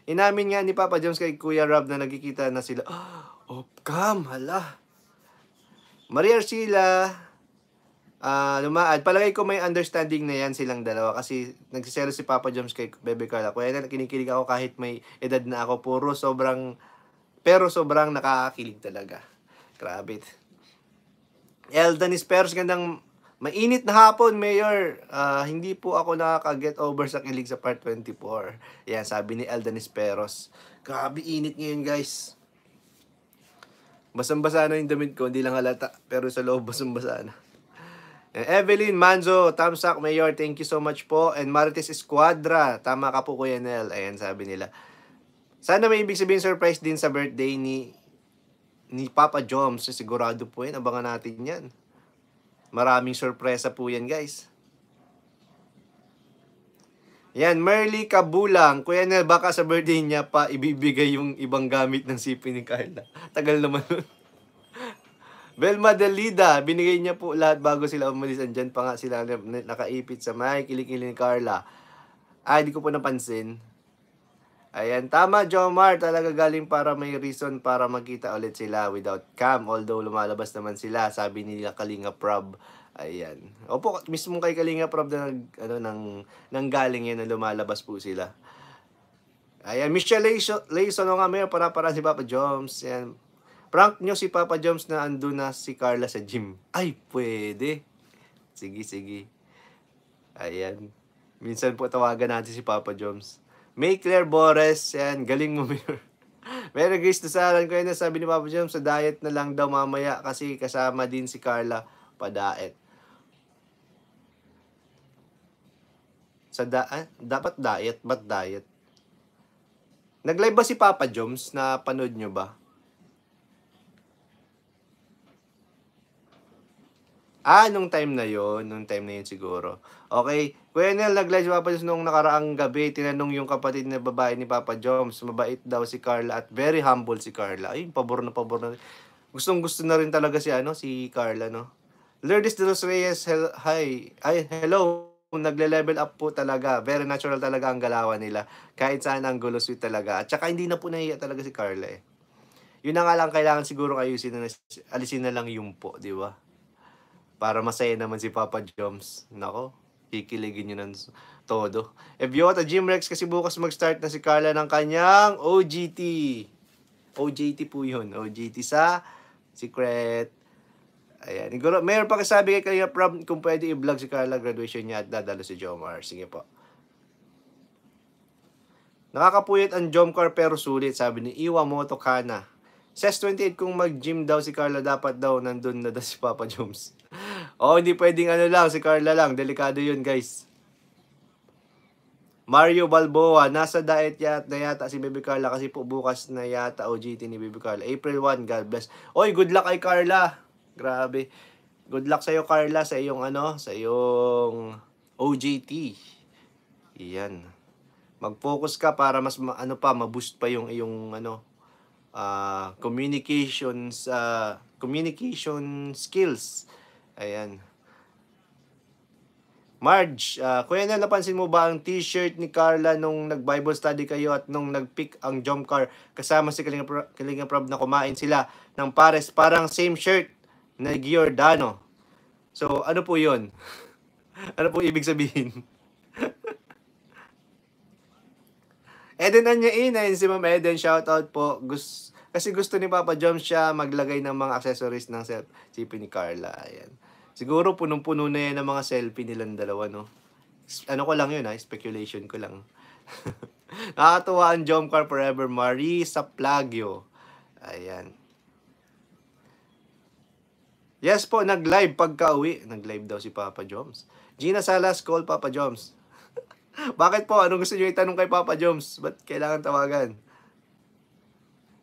Inamin nga ni Papa Jones kay Kuya Rob na nagkikita na sila. Oh, oh come, hala. Maria Arcila, uh, lumaad. Palagay ko may understanding na yan silang dalawa kasi nagsiselo si Papa Jones kay Bebe Carla. Kuya, kinikilig ako kahit may edad na ako. Puro sobrang, pero sobrang nakakakilig talaga. Grabe. Eldan Isperos, gandang Mainit na hapon, Mayor. Uh, hindi po ako nakaka-get over sa kilig sa part 24. Yan, sabi ni Eldenis Peros. Grabe init ngayon, guys. Basang-basa na yung damit ko, hindi lang halata. Pero sa loob, basang-basa na. Eh, Evelyn Manzo, thumbs Mayor. Thank you so much po. And Marites Esquadra, tama ka po, Kuya Nel. Ayan, sabi nila. Sana may ibig sabihin surprise din sa birthday ni ni Papa Joms. Sigurado po yun. Abangan natin yan. Maraming sorpresa po yan guys. Yan, Merly Kabulang. Kuya Nel, baka sa birthday niya pa ibibigay yung ibang gamit ng sipi ni Carla. Tagal naman nun. Belma Delida, binigay niya po lahat bago sila umalis. Andyan pa nga sila nakaipit sa may kilikili ni Carla. Ay, ah, di ko po napansin. Ayan, tama Jomar, talaga galing para may reason para magkita ulit sila without cam. Although lumalabas naman sila, sabi nila Kalinga Prob. Ayan. Opo, mismo kay Kalinga Prob na nag, ano, nang, nang galing yan na lumalabas po sila. Ayan, Michelle Layson, o ano nga mayor, para para si Papa Joms. Ayan. Prank nyo si Papa Joms na ando na si Carla sa gym. Ay, pwede. Sige, sige. Ayan. Minsan po tawagan natin si Papa Joms. May Claire Bores. Yan, galing mo, Mayor. Mary Grace Nasaran ko na sabi ni Papa Jam sa diet na lang daw mamaya kasi kasama din si Carla pa-diet. Sa da eh, dapat diet, but diet? Naglive ba si Papa Joms? na panood nyo ba? Ah, nung time na yon, nung time na yon siguro. Okay, Wenel, nag-live si Papa Joms noong nakaraang gabi. Tinanong yung kapatid na babae ni Papa Joms. Mabait daw si Carla at very humble si Carla. Ay, pabor na pabor na. Gustong gusto na rin talaga si, ano, si Carla, no? Lourdes de los Reyes, hel- hi. Ay, hello. Nagle-level up po talaga. Very natural talaga ang galawan nila. Kahit saan ang gulo sweet talaga. At saka hindi na po nahiya talaga si Carla, eh. Yun na nga lang kailangan siguro ayusin na, alisin na lang yung po, di ba? Para masaya naman si Papa Joms. Nako kikiligin nyo ng todo. Ebiota Gym Rex kasi bukas mag-start na si Carla ng kanyang OGT. OJT po yun. OJT sa Secret. Ayan. Siguro, mayroon pa kasabi kay Kaya Prab kung pwede i-vlog si Carla graduation niya at dadalo si Jomar. Sige po. Nakakapuyat ang Jomcar pero sulit, sabi ni Iwamoto Kana. Ses 28 kung mag-gym daw si Carla dapat daw nandun na daw si Papa Joms. Oh, hindi pwedeng ano lang, si Carla lang. Delikado yun, guys. Mario Balboa, nasa diet yata, na yata si Baby Carla kasi po bukas na yata OGT ni Baby Carla. April 1, God bless. Oy, good luck kay Carla. Grabe. Good luck sa'yo, Carla, sa iyong ano, sa iyong OGT. Iyan. Mag-focus ka para mas ma ano pa, ma-boost pa yung iyong ano, uh, communications, uh, communication skills Ayan. Marge, uh, Kuya Nel, napansin mo ba ang t-shirt ni Carla nung nag-Bible study kayo at nung nag-pick ang jump car kasama si Kalinga, Kalinga Prab na kumain sila ng pares parang same shirt na Giordano. So, ano po yon ano po ibig sabihin? Eden Anyain, ayun si Ma'am Eden, shoutout po. Gus kasi gusto ni Papa Jom siya maglagay ng mga accessories ng self-CP ni Carla. Ayan. Siguro punong-puno na yan ng mga selfie nilang dalawa, no? Ano ko lang yun, ha? Ah, speculation ko lang. Nakakatuwa ang Jomcar Forever Marisa Plagio. Ayan. Yes po, nag-live pagka-uwi. Nag-live daw si Papa Joms. Gina Salas, call Papa Joms. Bakit po? Anong gusto nyo itanong kay Papa Joms? Ba't kailangan tawagan?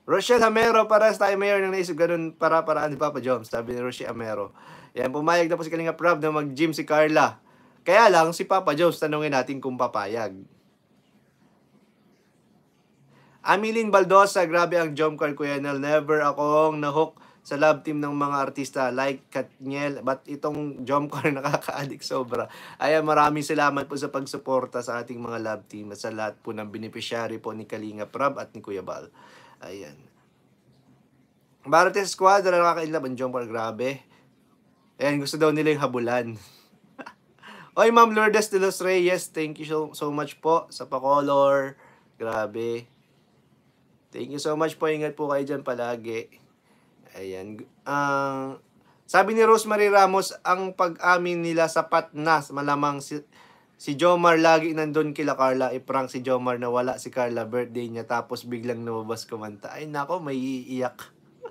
Rochelle Amero, para sa tayo mayor ng naisip ganun para paraan ni Papa Joms. Sabi ni Rochelle Amero. Yan, pumayag na po si Kalinga Prab na mag-gym si Carla. Kaya lang, si Papa Jones, tanongin natin kung papayag. Amilin Baldosa, grabe ang jump card, Kuya Nel. Never akong nahook sa love team ng mga artista like Katniel. But itong jump card nakaka-addict sobra. Ayan, maraming salamat po sa pagsuporta sa ating mga love team at sa lahat po ng beneficiary po ni Kalinga Prab at ni Kuya Bal. Ayan. Marates Squadra, nakakainlab ang jump card, grabe. Ayan, gusto daw nila yung habulan. Oy, Ma'am Lourdes de los Reyes, thank you so, so much po sa pa-color. Grabe. Thank you so much po. Ingat po kayo dyan palagi. Ayan. Uh, sabi ni Rosemary Ramos, ang pag-amin nila sapat na. Malamang si, si Jomar lagi nandun kila Carla. Iprank eh, si Jomar na wala si Carla birthday niya. Tapos biglang lumabas kumanta. Ay nako, may iiyak.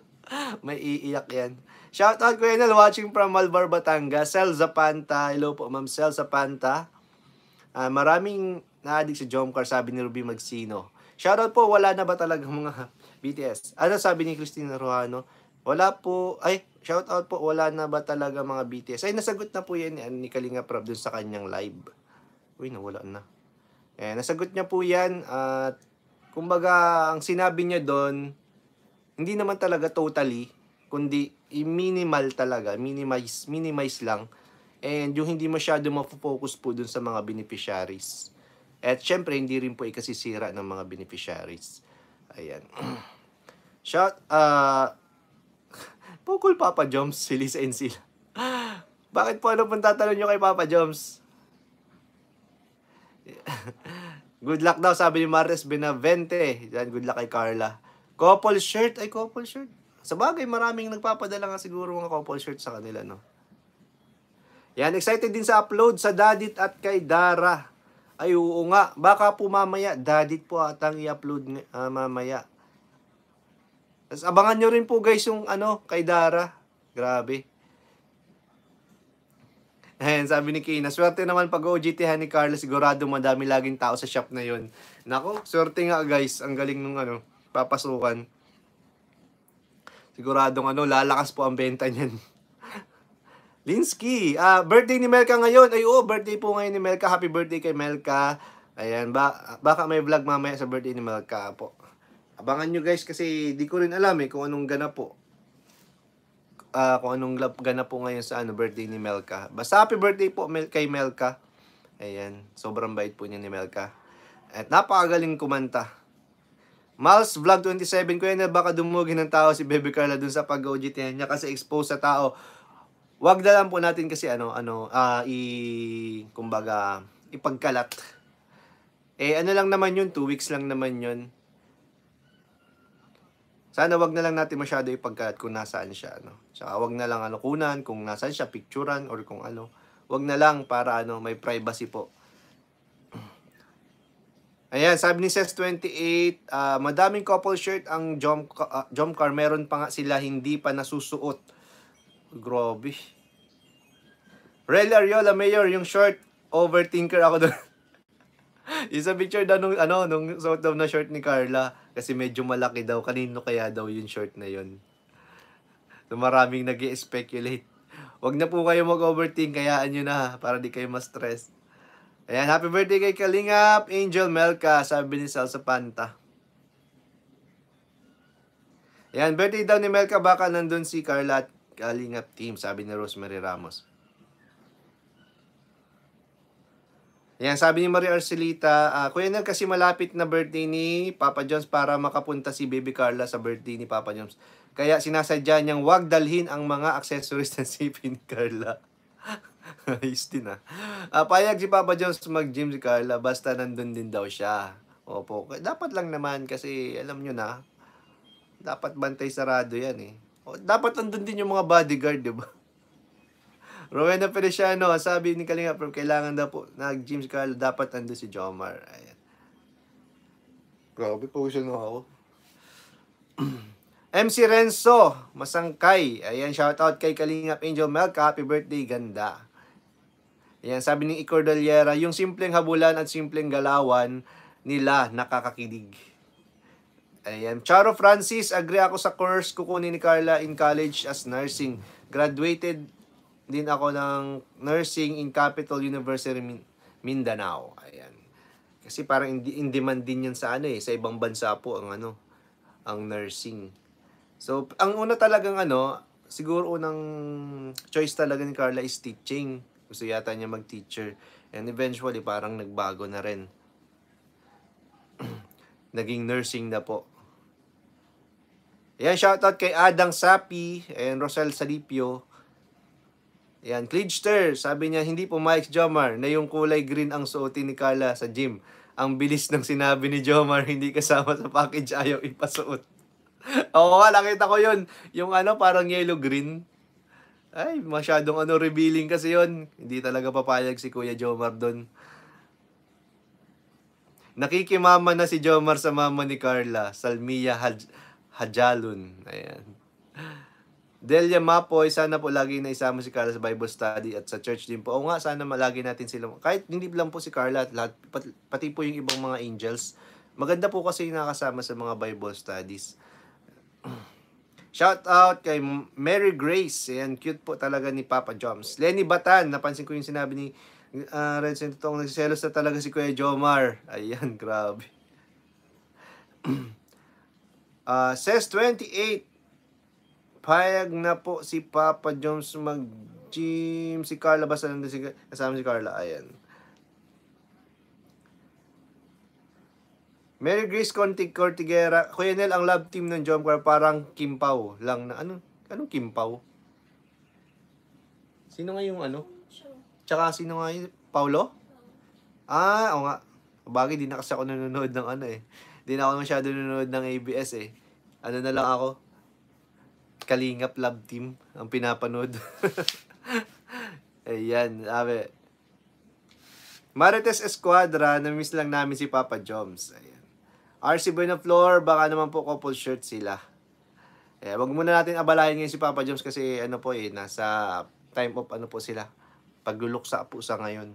may iiyak yan. Shout out Kuya Nel, watching from Malvar, Batangas. Sel Zapanta. Hello po, Ma'am Sel Zapanta. Uh, maraming na-addict si Jomcar, sabi ni Ruby Magsino. Shout out po, wala na ba talaga mga BTS? Ano sabi ni Christina Ruano? Wala po, ay, shout out po, wala na ba talaga mga BTS? Ay, nasagot na po yan eh, ni Kalinga Prab dun sa kanyang live. Uy, nawala na. Eh, nasagot niya po yan at kumbaga ang sinabi niya doon, hindi naman talaga totally, kundi i-minimal talaga, minimize, minimize lang. And yung hindi masyado mapo-focus po dun sa mga beneficiaries. At syempre, hindi rin po ikasisira ng mga beneficiaries. Ayan. Shout, uh, Pukul Papa Joms, Feliz and Sila. Bakit po ano pong tatanong nyo kay Papa Joms? good luck daw, sabi ni Mares Benavente. Yan, good luck kay Carla. Couple shirt, ay couple shirt. Sa bagay, maraming nagpapadala nga siguro mga couple shirt sa kanila, no? Yan, excited din sa upload sa Dadit at kay Dara. Ay, oo nga. Baka po mamaya, Dadit po at ang i-upload uh, mamaya. Tapos abangan nyo rin po guys yung ano, kay Dara. Grabe. Ayan, sabi ni Kina, swerte naman pag OGT ni Carlos, sigurado madami laging tao sa shop na yon. Nako, swerte nga guys, ang galing nung ano, papasukan. Siguradong ano, lalakas po ang benta niyan. Linsky, uh, birthday ni Melka ngayon. Ay, oh, birthday po ngayon ni Melka. Happy birthday kay Melka. Ayan, ba baka may vlog mamaya sa birthday ni Melka po. Abangan nyo guys kasi di ko rin alam eh kung anong ganap po. Uh, kung anong ganap po ngayon sa ano, birthday ni Melka. Basta happy birthday po Mel kay Melka. Ayan, sobrang bait po niya ni Melka. At napakagaling kumanta. Miles Vlog 27 ko yun baka dumugin ng tao si Baby Carla dun sa pag-OGT niya kasi exposed sa tao. Wag na lang po natin kasi ano, ano, uh, i, kumbaga, ipagkalat. Eh, ano lang naman yun, 2 weeks lang naman yun. Sana wag na lang natin masyado ipagkalat kung nasaan siya, ano. Tsaka wag na lang ano, kunan, kung nasaan siya, picturean, or kung ano. Wag na lang para ano, may privacy po. Ayan, sabi ni Ses28, uh, ah, madaming couple shirt ang Jom, uh, Jom Car. Meron pa nga sila hindi pa nasusuot. Grobe. Rel Ariola, Mayor, yung short, overthinker ako doon. Isa picture daw nung, ano, nung suot daw na short ni Carla. Kasi medyo malaki daw. Kanino kaya daw yung short na yun? So, maraming nag speculate Huwag na po kayo mag-overthink. Kayaan nyo na para di kayo ma-stress. Ayan, happy birthday kay Kalingap, Angel Melka, sabi ni Salsa Panta. Ayan, birthday daw ni Melka, baka nandun si Carla at Kalingap team, sabi ni Rosemary Ramos. Ayan, sabi ni Maria Arcelita, uh, Kuya Nel, kasi malapit na birthday ni Papa Jones para makapunta si Baby Carla sa birthday ni Papa Jones. Kaya sinasadya niyang wag dalhin ang mga accessories ng si Pin Carla. Ayos din ah. Uh, payag si Papa Jones mag-gym si Carla basta nandun din daw siya. Opo. Dapat lang naman kasi alam nyo na, dapat bantay sarado yan eh. O, dapat nandun din yung mga bodyguard, di ba? Rowena Feliciano, sabi ni Kalinga, from kailangan daw po, nag-gym si Carla, dapat nandun si Jomar. Ayan. Grabe, pausin na ako. MC Renzo, masangkay. Ayan, out kay Kalingap Angel Melk. Happy birthday, ganda. Ayan, sabi ni Cordillera, yung simpleng habulan at simpleng galawan nila nakakakilig. Ayan. Charo Francis, agree ako sa course kukunin ni Carla in college as nursing. Graduated din ako ng nursing in Capital University Mindanao. Ayan. Kasi parang in, in demand din yan sa ano eh, sa ibang bansa po ang ano, ang nursing. So, ang una talagang ano, siguro unang choice talaga ni Carla is teaching. Gusto yata niya mag-teacher. And eventually, parang nagbago na rin. Naging nursing na po. Ayan, shoutout kay Adang Sapi and Rosel Salipio. Ayan, Klidster, sabi niya, hindi po Mike Jomar na yung kulay green ang suotin ni Carla sa gym. Ang bilis ng sinabi ni Jomar, hindi kasama sa package, ayaw ipasuot. Oo, nakita ko yun. Yung ano, parang yellow-green. Ay, masyadong ano revealing kasi yon Hindi talaga papayag si Kuya Jomar doon. Nakikimama na si Jomar sa mama ni Carla, Salmia Haj Hajalun. Ayan. Delia Mapoy, sana po lagi na isama si Carla sa Bible study at sa church din po. O nga, sana malagi natin sila. Kahit hindi lang po si Carla at lahat, pati po yung ibang mga angels. Maganda po kasi nakasama sa mga Bible studies. Shout out kay Mary Grace. Ayan, cute po talaga ni Papa Joms. Lenny Batan, napansin ko yung sinabi ni uh, Red Saint Totoong nagsiselos na talaga si Kuya Jomar. Ayan, grabe. uh, says 28, payag na po si Papa Joms mag-gym. Si Carla, basta nandun si, kasama si Carla. Ayan. Mary Grace Contig Cortigera, Kuya Nel, ang love team ng John Carr parang Kimpaw lang na ano? Anong Kimpaw? Sino nga yung ano? Tsaka sino nga yung Paulo? Ah, oo nga. Bagay, di na kasi ako nanonood ng ano eh. Di na ako masyado nanonood ng ABS eh. Ano na lang ako? Kalingap Love Team ang pinapanood. Ayan, sabi. Marites Esquadra, na-miss lang namin si Papa Joms. RC Buenaflor, baka naman po couple shirt sila. Eh, wag muna natin abalahin ngayon si Papa Jones kasi ano po eh, nasa time of ano po sila. Pagluluksa po sa ngayon.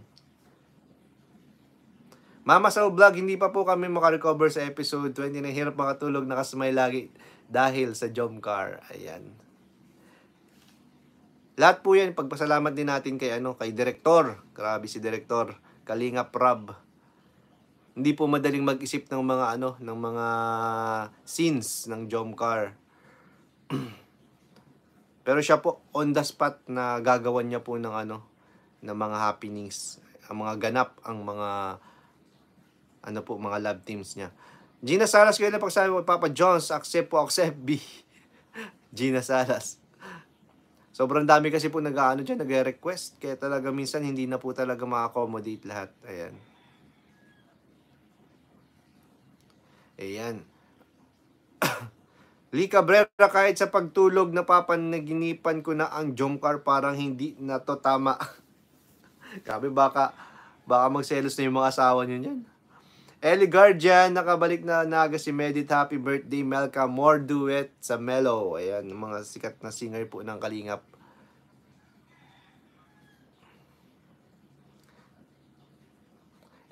Mama Saul Vlog, hindi pa po kami makarecover sa episode 20 na hirap makatulog, nakasmile lagi dahil sa car. Ayan. Lahat po yan, pagpasalamat din natin kay, ano, kay Direktor. Grabe si Direktor. Kalinga Prab hindi po madaling mag-isip ng mga ano, ng mga scenes ng John Jomcar. Pero siya po on the spot na gagawan niya po ng ano, ng mga happenings, ang mga ganap, ang mga ano po, mga love teams niya. Gina Salas kayo na pagsabi mo, Papa Jones, accept po, accept B. Gina Salas. Sobrang dami kasi po nag-ano dyan, nagre-request. Kaya talaga minsan hindi na po talaga ma-accommodate lahat. Ayan. Ayan. Lee Cabrera, kahit sa pagtulog, napapanaginipan ko na ang Jomcar parang hindi na to tama. Grabe, baka, baka magselos na yung mga asawa nyo niyan. Ellie Guardian, nakabalik na naga si Medit. Happy birthday, Melka. More duet sa Melo. Ayan, mga sikat na singer po ng Kalingap.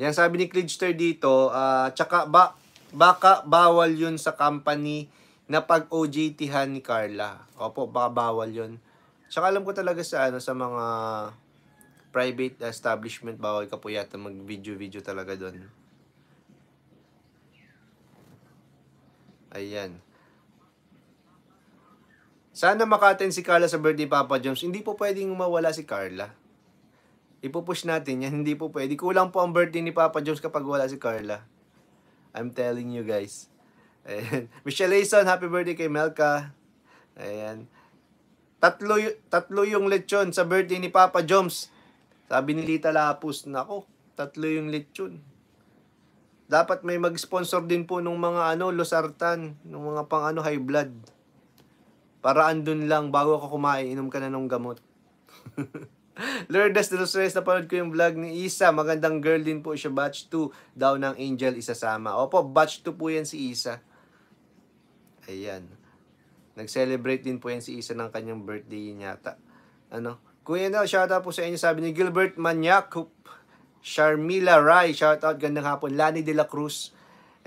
Yan, sabi ni Clijster dito, uh, tsaka ba, baka bawal yun sa company na pag OJT-han ni Carla. Opo, baka bawal yun. Tsaka alam ko talaga sa ano sa mga private establishment bawal ka po yata mag-video-video talaga doon. Ayan. Sana makaten si Carla sa birthday Papa Jones. Hindi po pwedeng mawala si Carla. Ipupush natin yan. Hindi po pwede. Kulang po ang birthday ni Papa Jones kapag wala si Carla. I'm telling you guys. Ayan. Michelle Aison, happy birthday kay Melka. Ayan. Tatlo, tatlo yung lechon sa birthday ni Papa Joms. Sabi ni Lita Lapus, nako, tatlo yung lechon. Dapat may mag-sponsor din po nung mga ano, losartan, nung mga pang ano, high blood. Para andun lang, bago ako kumain, inom ka na ng gamot. Lourdes de los na panood ko yung vlog ni Isa. Magandang girl din po siya. Batch 2 daw ng Angel isasama. Opo, batch 2 po yan si Isa. Ayan. Nag-celebrate din po yan si Isa ng kanyang birthday yata. Ano? Kuya shout out po sa inyo. Sabi ni Gilbert Manyakup. Sharmila Rai, shout out. Gandang hapon. Lani de la Cruz.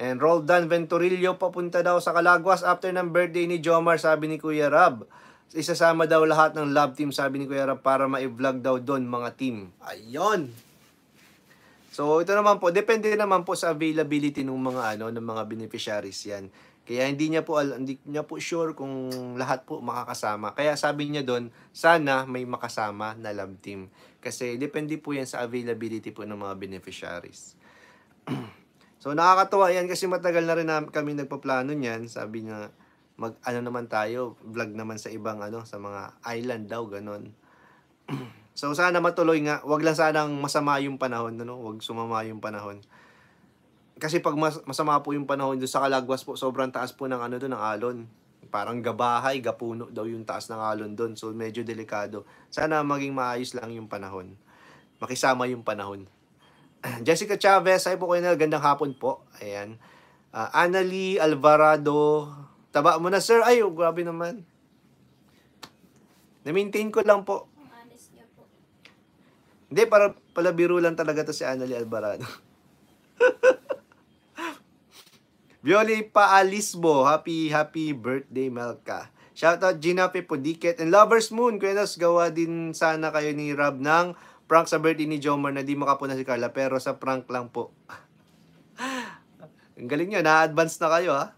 And Roldan Venturillo papunta daw sa Kalagwas after ng birthday ni Jomar, sabi ni Kuya Rab. Isasama daw lahat ng love team, sabi ni Kuya Rap, para ma-vlog daw doon mga team. Ayon! So, ito naman po, depende naman po sa availability ng mga ano, ng mga beneficiaries 'yan. Kaya hindi niya po hindi niya po sure kung lahat po makakasama. Kaya sabi niya doon, sana may makasama na love team. Kasi depende po 'yan sa availability po ng mga beneficiaries. so, nakakatuwa 'yan kasi matagal na rin kami nagpaplano niyan, sabi niya mag ano naman tayo, vlog naman sa ibang ano, sa mga island daw, ganon. so sana matuloy nga, wag lang sanang masama yung panahon, ano, wag sumama yung panahon. Kasi pag mas, masama po yung panahon doon sa Calagwas po, sobrang taas po ng ano doon, ng alon. Parang gabahay, gapuno daw yung taas ng alon doon. So medyo delikado. Sana maging maayos lang yung panahon. Makisama yung panahon. Jessica Chavez, ay po kayo na gandang hapon po. Ayan. Uh, Annalie Alvarado, Taba mo na, sir. Ay, oh, grabe naman. Na-maintain ko lang po. po. Hindi, para palabiro lang talaga to si Annalie Alvarado. Violi Paalisbo, happy, happy birthday, Melka. Shoutout Gina Pepodiket and Lovers Moon. Kuya gawa din sana kayo ni Rob ng prank sa birthday ni Jomar na di makapuna si Carla, pero sa prank lang po. Ang galing nyo, na-advance na kayo ha.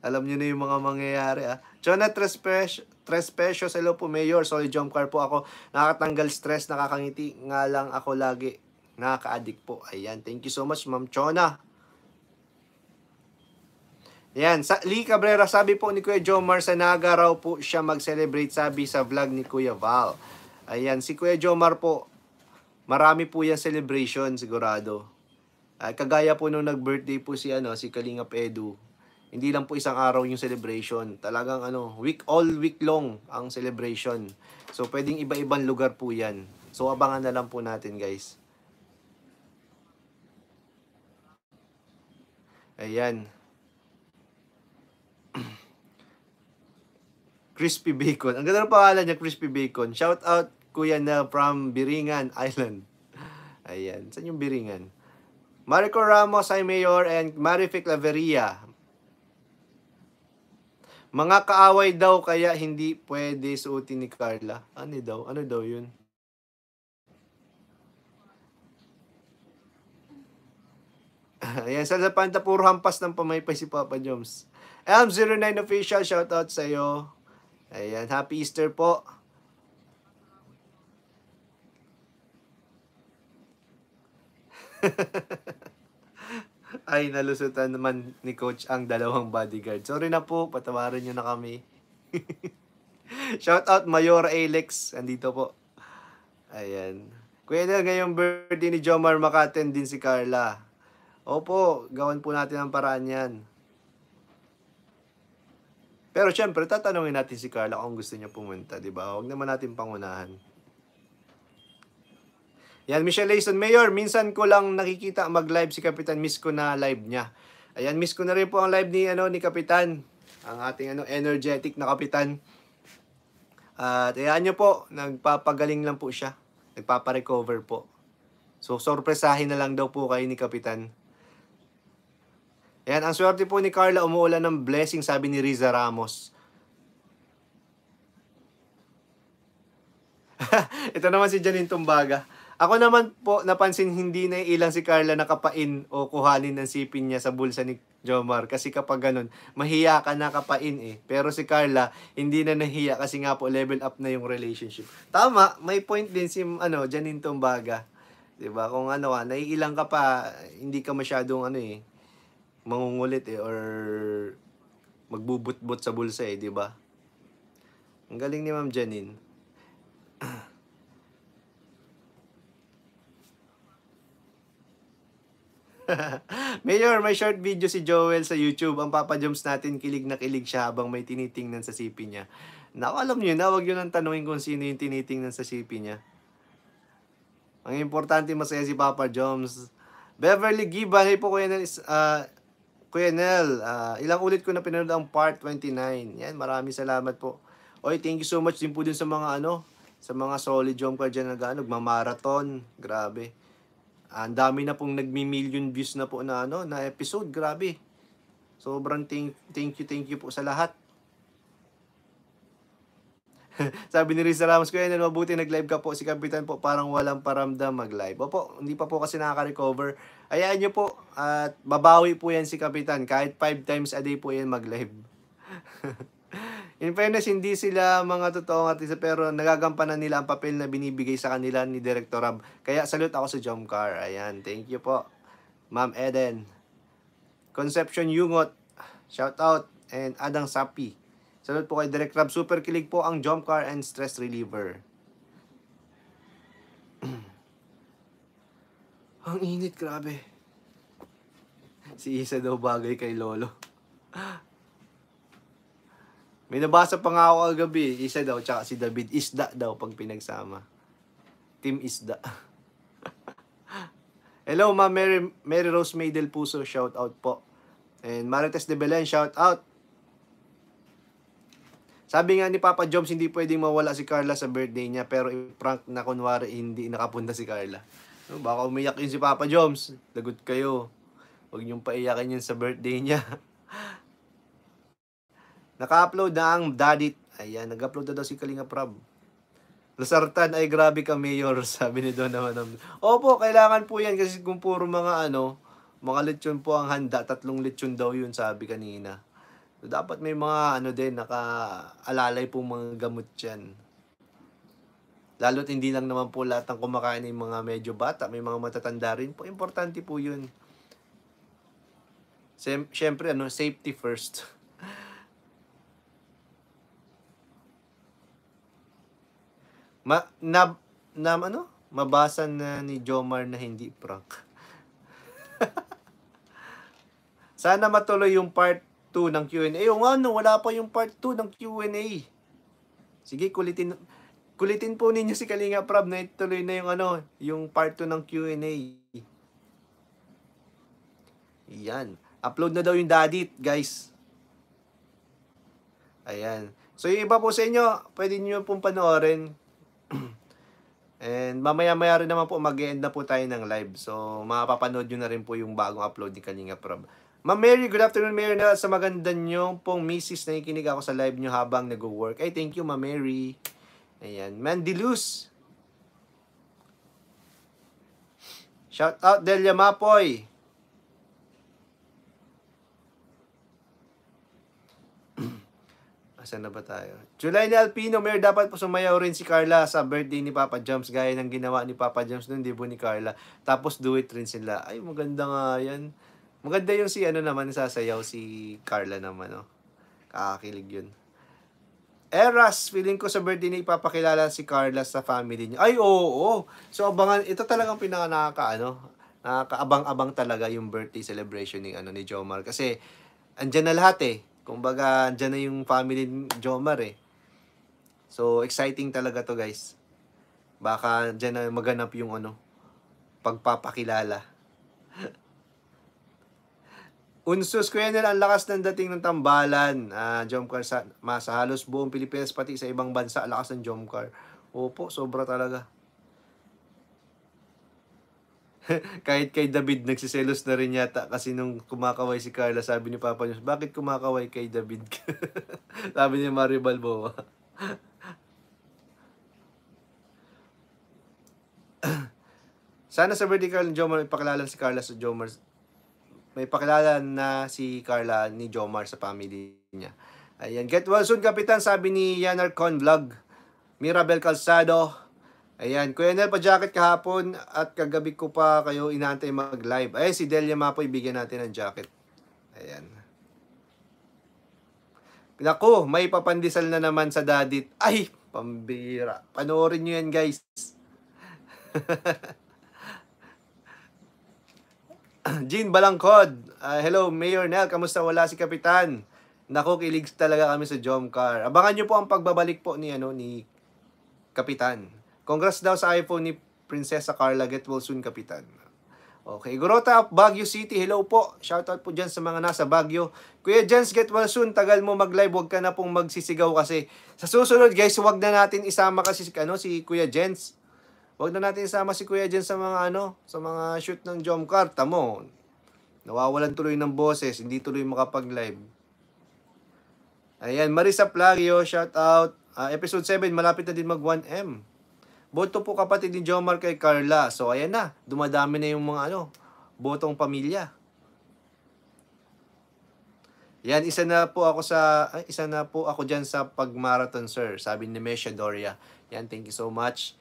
Alam nyo na yung mga mangyayari ah. Chona Trespes, Trespecios, hello po Mayor. Sorry, jump car po ako. Nakakatanggal stress, nakakangiti. Nga lang ako lagi. Nakaka-addict po. Ayan, thank you so much Ma'am Chona. Yan, sa Lee Cabrera, sabi po ni Kuya Joe Marsanaga raw po siya mag-celebrate sabi sa vlog ni Kuya Val. Ayan, si Kuya Jomar po, marami po yan celebration sigurado. Ay, ah, kagaya po nung nag-birthday po si, ano, si Kalinga Edu, hindi lang po isang araw yung celebration. Talagang ano, week all week long ang celebration. So pwedeng iba-ibang lugar po 'yan. So abangan na lang po natin, guys. Ayan. Crispy Bacon. Ang ganda ng pangalan niya, Crispy Bacon. Shout out Kuya na from Biringan Island. Ayan. Saan yung Biringan? Marico Ramos, hi Mayor, and Marific Laveria. Mga kaaway daw kaya hindi pwede suotin ni Carla. Ano daw? Ano daw yun? Ayan, sa Zapanta, puro hampas ng pamaypay si Papa Joms. Elm09 official, shoutout sa'yo. Ayan, happy Easter po. ay nalusutan naman ni coach ang dalawang bodyguard. Sorry na po, patawarin niyo na kami. Shout out Mayor Alex, andito po. Ayan. Kuya Del, ngayong birthday ni Jomar Makaten din si Carla. Opo, gawan po natin ang paraan yan. Pero syempre, tatanungin natin si Carla kung gusto niya pumunta, di ba? Huwag naman natin pangunahan. Ayan, Michelle Layson. Mayor, minsan ko lang nakikita mag-live si Kapitan. Miss ko na live niya. Ayan, miss ko na rin po ang live ni, ano, ni Kapitan. Ang ating ano, energetic na Kapitan. At ayan nyo po, nagpapagaling lang po siya. Nagpaparecover po. So, sorpresahin na lang daw po kayo ni Kapitan. Ayan, ang swerte po ni Carla, umuulan ng blessing, sabi ni Riza Ramos. Ito naman si Janine Tumbaga. Ako naman po, napansin hindi na ilang si Carla nakapain o kuhanin ng sipin niya sa bulsa ni Jomar. Kasi kapag ganun, mahiya ka nakapain eh. Pero si Carla, hindi na nahiya kasi nga po level up na yung relationship. Tama, may point din si ano, Janine Tumbaga. 'Di ba Kung ano ka, naiilang ka pa, hindi ka masyadong ano eh, mangungulit eh, or magbubutbot sa bulsa eh, 'di ba Ang galing ni Ma'am Janine. Mayor, may short video si Joel sa YouTube. Ang Papa Joms natin, kilig na kilig siya habang may tinitingnan sa sipi niya. Naku, alam niyo na, wag niyo ang tanungin kung sino yung tinitingnan sa sipi niya. Ang importante, masaya si Papa Joms. Beverly Giban, hey po Kuya Nel, uh, Kuya Nel uh, ilang ulit ko na pinanood ang part 29. Yan, maraming salamat po. Oy, thank you so much din po din sa mga ano, sa mga solid jumper dyan na gano'n, nagmamarathon. Grabe. Ah, ang dami na pong nagmi-million views na po na ano na episode, grabe. Sobrang thank, thank you, thank you po sa lahat. Sabi ni Riz Ramos, Kuya Nel, mabuti nag-live ka po. Si Kapitan po parang walang paramdam mag-live. Opo, hindi pa po kasi nakaka-recover. Ayaan nyo po at babawi po yan si Kapitan. Kahit 5 times a day po yan mag-live. In fairness, hindi sila mga totoong artista pero nagagampanan nila ang papel na binibigay sa kanila ni Director Rab. Kaya salute ako sa Jomcar. Ayan, thank you po. Ma'am Eden. Conception Yungot. Shout out. And Adang Sapi. Salute po kay Direct Rab. Super kilig po ang Jomcar and Stress Reliever. ang init, grabe. Si Isa daw bagay kay Lolo. May nabasa pa nga ako kagabi, isa daw, tsaka si David, isda daw pag pinagsama. Team isda. Hello, Ma Mary, Mary Rose May Del Puso, shout out po. And Marites de Belen, shout out. Sabi nga ni Papa Joms, hindi pwedeng mawala si Carla sa birthday niya, pero i-prank na kunwari hindi nakapunta si Carla. baka umiyak yun si Papa Joms. Lagot kayo. Huwag niyong paiyakin yun sa birthday niya. Naka-upload na ang daddy. Ayan, nag-upload na daw si Kalinga Prab. Lasartan ay grabe ka mayor, sabi ni Don naman. Opo, kailangan po yan kasi kung puro mga ano, mga lechon po ang handa, tatlong lechon daw yun sabi kanina. So, dapat may mga ano din, naka-alalay po mga gamot yan. Lalo't hindi lang naman po lahat ang kumakain ng mga medyo bata, may mga matatanda rin po. Importante po yun. Siyempre, ano, safety first. Ma, na, na, ano? Mabasa na ni Jomar na hindi prank. Sana matuloy yung part 2 ng Q&A. O ano, wala pa yung part 2 ng Q&A. Sige, kulitin, kulitin po ninyo si Kalinga Prab na ituloy na yung ano, yung part 2 ng Q&A. Yan. Upload na daw yung dadit, guys. Ayan. So, yung iba po sa inyo, pwede nyo pong panoorin. And mamaya-maya rin naman po mag-end e na po tayo ng live. So mapapanood nyo na rin po yung bagong upload ni Kalinga Prob. Ma'am Mary, good afternoon Mary na sa maganda nyo pong misis na ikinig ako sa live nyo habang nag-work. Ay, thank you Ma'am Mary. Ayan, Mandilus. Shout out Delia Mapoy. Asan na ba tayo? July ni Alpino, Mayor, dapat po sumayaw rin si Carla sa birthday ni Papa Jumps Gaya ng ginawa ni Papa Jumps noon, di ni Carla? Tapos do it rin sila. Ay, maganda nga yan. Maganda yung si ano naman, sasayaw si Carla naman, no? Oh. Kakakilig yun. Eras, feeling ko sa birthday niya ipapakilala si Carla sa family niya. Ay, oo, oo. So, abangan, ito talagang pinaka nakaka, ano, nakakaabang-abang talaga yung birthday celebration ni, ano, ni Jomar. Kasi, andyan na lahat eh. Kumbaga, dyan na yung family ni Jomar eh. So, exciting talaga to guys. Baka dyan na maganap yung ano, pagpapakilala. Unsus, Kuya Nel, ang lakas ng dating ng tambalan. Ah, Jomcar sa, mas, halos buong Pilipinas, pati sa ibang bansa, lakas ng Jomcar. Opo, sobra talaga. kahit kay David, nagsiselos na rin yata kasi nung kumakaway si Carla, sabi ni Papa News, bakit kumakaway kay David? sabi ni Mario Balboa. Sana sa vertical ni Jomar, ipakilala si Carla sa Jomar. May pakilala na si Carla ni Jomar sa family niya. Ayan, get well soon, Kapitan, sabi ni Yanarcon Vlog. Mirabel Calzado, Ayan, Kuya Nel, pa-jacket kahapon at kagabi ko pa kayo inantay mag-live. Ayan, si Delia Mapoy, bigyan natin ng jacket. Ayan. Naku, may papandisal na naman sa dadit. Ay, pambira. Panoorin nyo yan, guys. Jean Balangkod. Uh, hello, Mayor Nel. Kamusta wala si Kapitan? Naku, kilig talaga kami sa Jomcar. Abangan nyo po ang pagbabalik po ni, ano, ni Kapitan. Congrats daw sa iPhone ni Prinsesa Carla Getwalson Kapitan. Okay, Gurota of Baguio City, hello po. Shoutout po dyan sa mga nasa Baguio. Kuya Jens, get well soon. Tagal mo mag-live, huwag ka na pong magsisigaw kasi. Sa susunod guys, huwag na natin isama kasi ano, si Kuya Jens. Huwag na natin isama si Kuya Jens sa mga ano, sa mga shoot ng Jom Carta mo. Nawawalan tuloy ng boses, hindi tuloy makapag-live. Ayan, Marisa Plagio, shout out. Uh, ah, episode 7, malapit na din mag 1M. Boto po kapatid ni Jomar kay Carla. So ayan na, dumadami na yung mga ano, botong pamilya. Yan, isa na po ako sa ay, isa na po ako diyan sa pagmarathon, sir. Sabi ni Mesha Doria. Yan, thank you so much.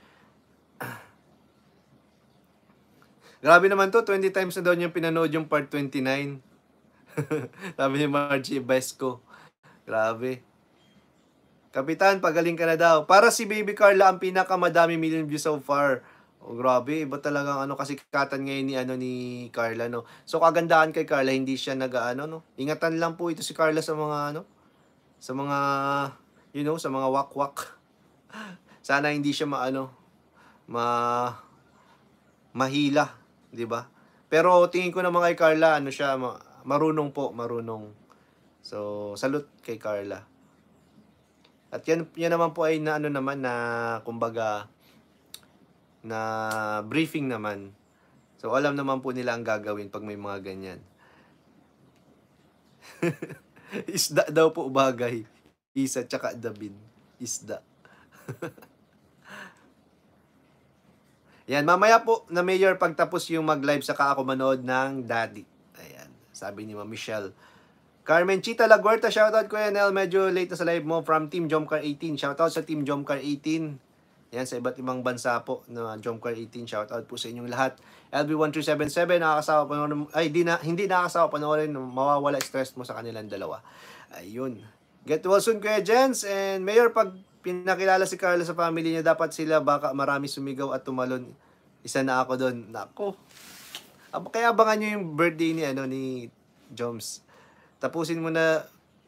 Grabe naman to, 20 times na daw niyang pinanood yung part 29. Sabi ni Margie Ibesco. Grabe. Kapitan, pagaling ka na daw. Para si Baby Carla ang pinakamadami million views so far. Oh, grabe, iba talaga ano kasi katan ngayon ni ano ni Carla no. So kagandahan kay Carla, hindi siya nagaano no. Ingatan lang po ito si Carla sa mga ano sa mga you know, sa mga wakwak. Sana hindi siya maano ma mahila, 'di ba? Pero tingin ko naman kay Carla ano siya marunong po, marunong. So salute kay Carla. At yan, yan naman po ay na ano naman na kumbaga na briefing naman. So alam naman po nila ang gagawin pag may mga ganyan. Isda daw po bagay. Isa tsaka David. Isda. Yan, mamaya po na mayor pagtapos yung mag-live saka ako manood ng Daddy. Ayan, sabi ni Ma Michelle. Carmen Chita Laguerta, shoutout Kuya Nel. Medyo late na sa live mo from Team Jomcar 18. Shoutout sa Team Jomcar 18. Yan, sa iba't ibang bansa po na Jomcar 18. Shoutout po sa inyong lahat. LB1377, nakakasawa panoorin. Ay, di na, hindi nakakasawa panoorin. Mawawala stress mo sa kanilang dalawa. Ayun. Get well soon, Kuya Jens. And Mayor, pag pinakilala si Carla sa family niya, dapat sila baka marami sumigaw at tumalon. Isa na ako doon. Nako. Kaya abangan nyo yung birthday ni, ano, ni Joms tapusin mo na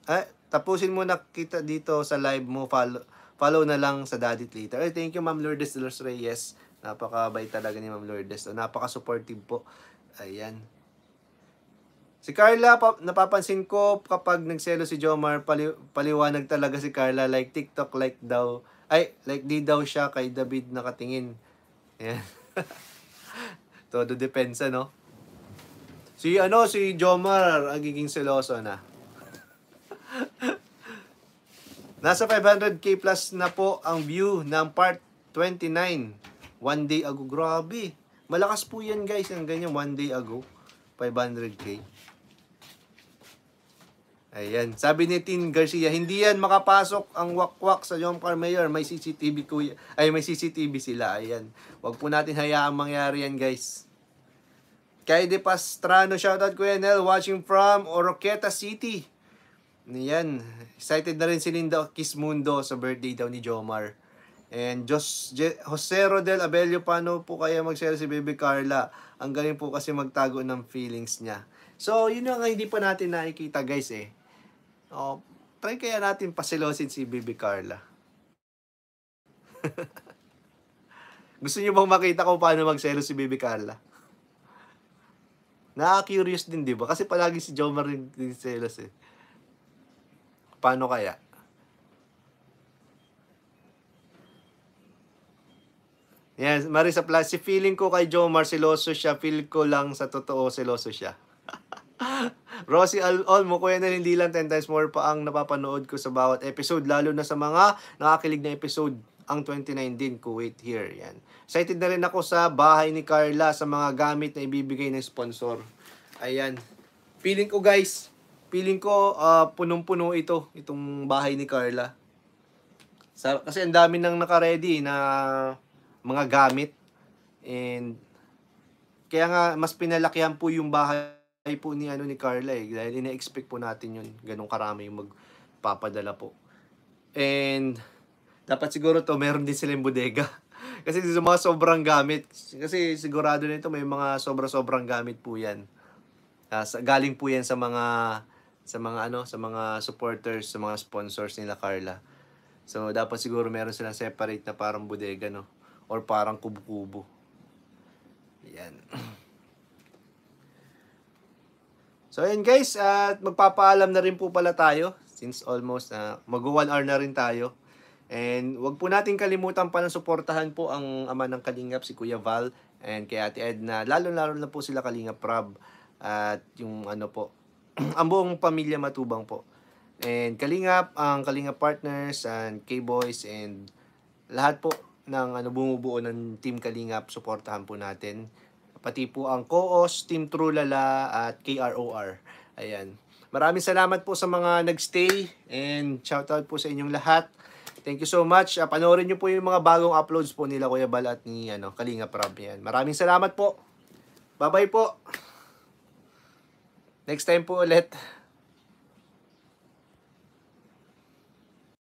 eh, tapusin mo na kita dito sa live mo follow follow na lang sa Daddy later. Ay, thank you Ma'am Lourdes de los Reyes. Napakabait talaga ni Ma'am Lourdes. Oh, napaka-supportive po. Ayan. Si Carla, napapansin ko kapag nagselo si Jomar, pali- paliwanag talaga si Carla. Like TikTok, like daw. Ay, like di daw siya kay David nakatingin. Ayan. Todo depensa, no? Si ano, si Jomar, agiging seloso na. Nasa 500k plus na po ang view ng part 29. One day ago. Grabe. Malakas po yan guys. Ang ganyan. One day ago. 500k. Ayan. Sabi ni Tin Garcia, hindi yan makapasok ang wakwak sa Jomar Mayor. May CCTV kuya. Ay, may CCTV sila. Ayan. Huwag po natin hayaang mangyari yan guys. Kay De Pastrano, shoutout Kuya Nel, watching from Oroqueta City. Niyan, excited na rin si Linda Kismundo sa birthday daw ni Jomar. And Jos, Je, Jose Rodel Abelio, paano po kaya mag-share si Baby Carla? Ang galing po kasi magtago ng feelings niya. So, yun ang hindi pa natin nakikita guys eh. Oh, try kaya natin pasilosin si Baby Carla. Gusto niyo bang makita ko paano magselo si Baby Carla? Nakaka-curious din, di ba? Kasi palagi si Jomar rin selos eh. Paano kaya? Yes, Marisa Plus, si feeling ko kay Jomar, seloso siya. Feel ko lang sa totoo, seloso siya. Rosie Al Olmo, kuya na hindi lang 10 times more pa ang napapanood ko sa bawat episode, lalo na sa mga nakakilig na episode ang 2019 Kuwait here. Yan. Excited na rin ako sa bahay ni Carla sa mga gamit na ibibigay ng sponsor. Ayan. Feeling ko guys, feeling ko uh, punong-puno ito, itong bahay ni Carla. Sa, kasi ang dami nang naka-ready na mga gamit. And kaya nga mas pinalakihan po yung bahay po ni ano ni Carla eh. Dahil ina-expect po natin yun. Ganong karami yung magpapadala po. And dapat siguro to meron din silang bodega. kasi sa mga sobrang gamit, kasi sigurado nito may mga sobra-sobrang gamit po 'yan. Uh, sa, galing po 'yan sa mga sa mga ano, sa mga supporters, sa mga sponsors nila Carla. So dapat siguro meron silang separate na parang bodega no or parang kubo-kubo. Yan. So ayan guys, at uh, magpapaalam na rin po pala tayo since almost uh, ah, mag-1 hour na rin tayo. And wag po natin kalimutan pa palang suportahan po ang ama ng Kalingap, si Kuya Val, and kay Ate Edna. Lalo-lalo na po sila Kalingap Rob at yung ano po, ang buong pamilya matubang po. And Kalingap, ang Kalingap Partners, and K-Boys, and lahat po ng ano, bumubuo ng Team Kalingap, suportahan po natin. Pati po ang COOS, Team True Lala at KROR. Ayan. Maraming salamat po sa mga nagstay and shoutout po sa inyong lahat. Thank you so much. Uh, panoorin nyo po yung mga bagong uploads po nila Kuya Bal at ni ano, Kalinga Prab. Yan. Maraming salamat po. Bye-bye po. Next time po ulit.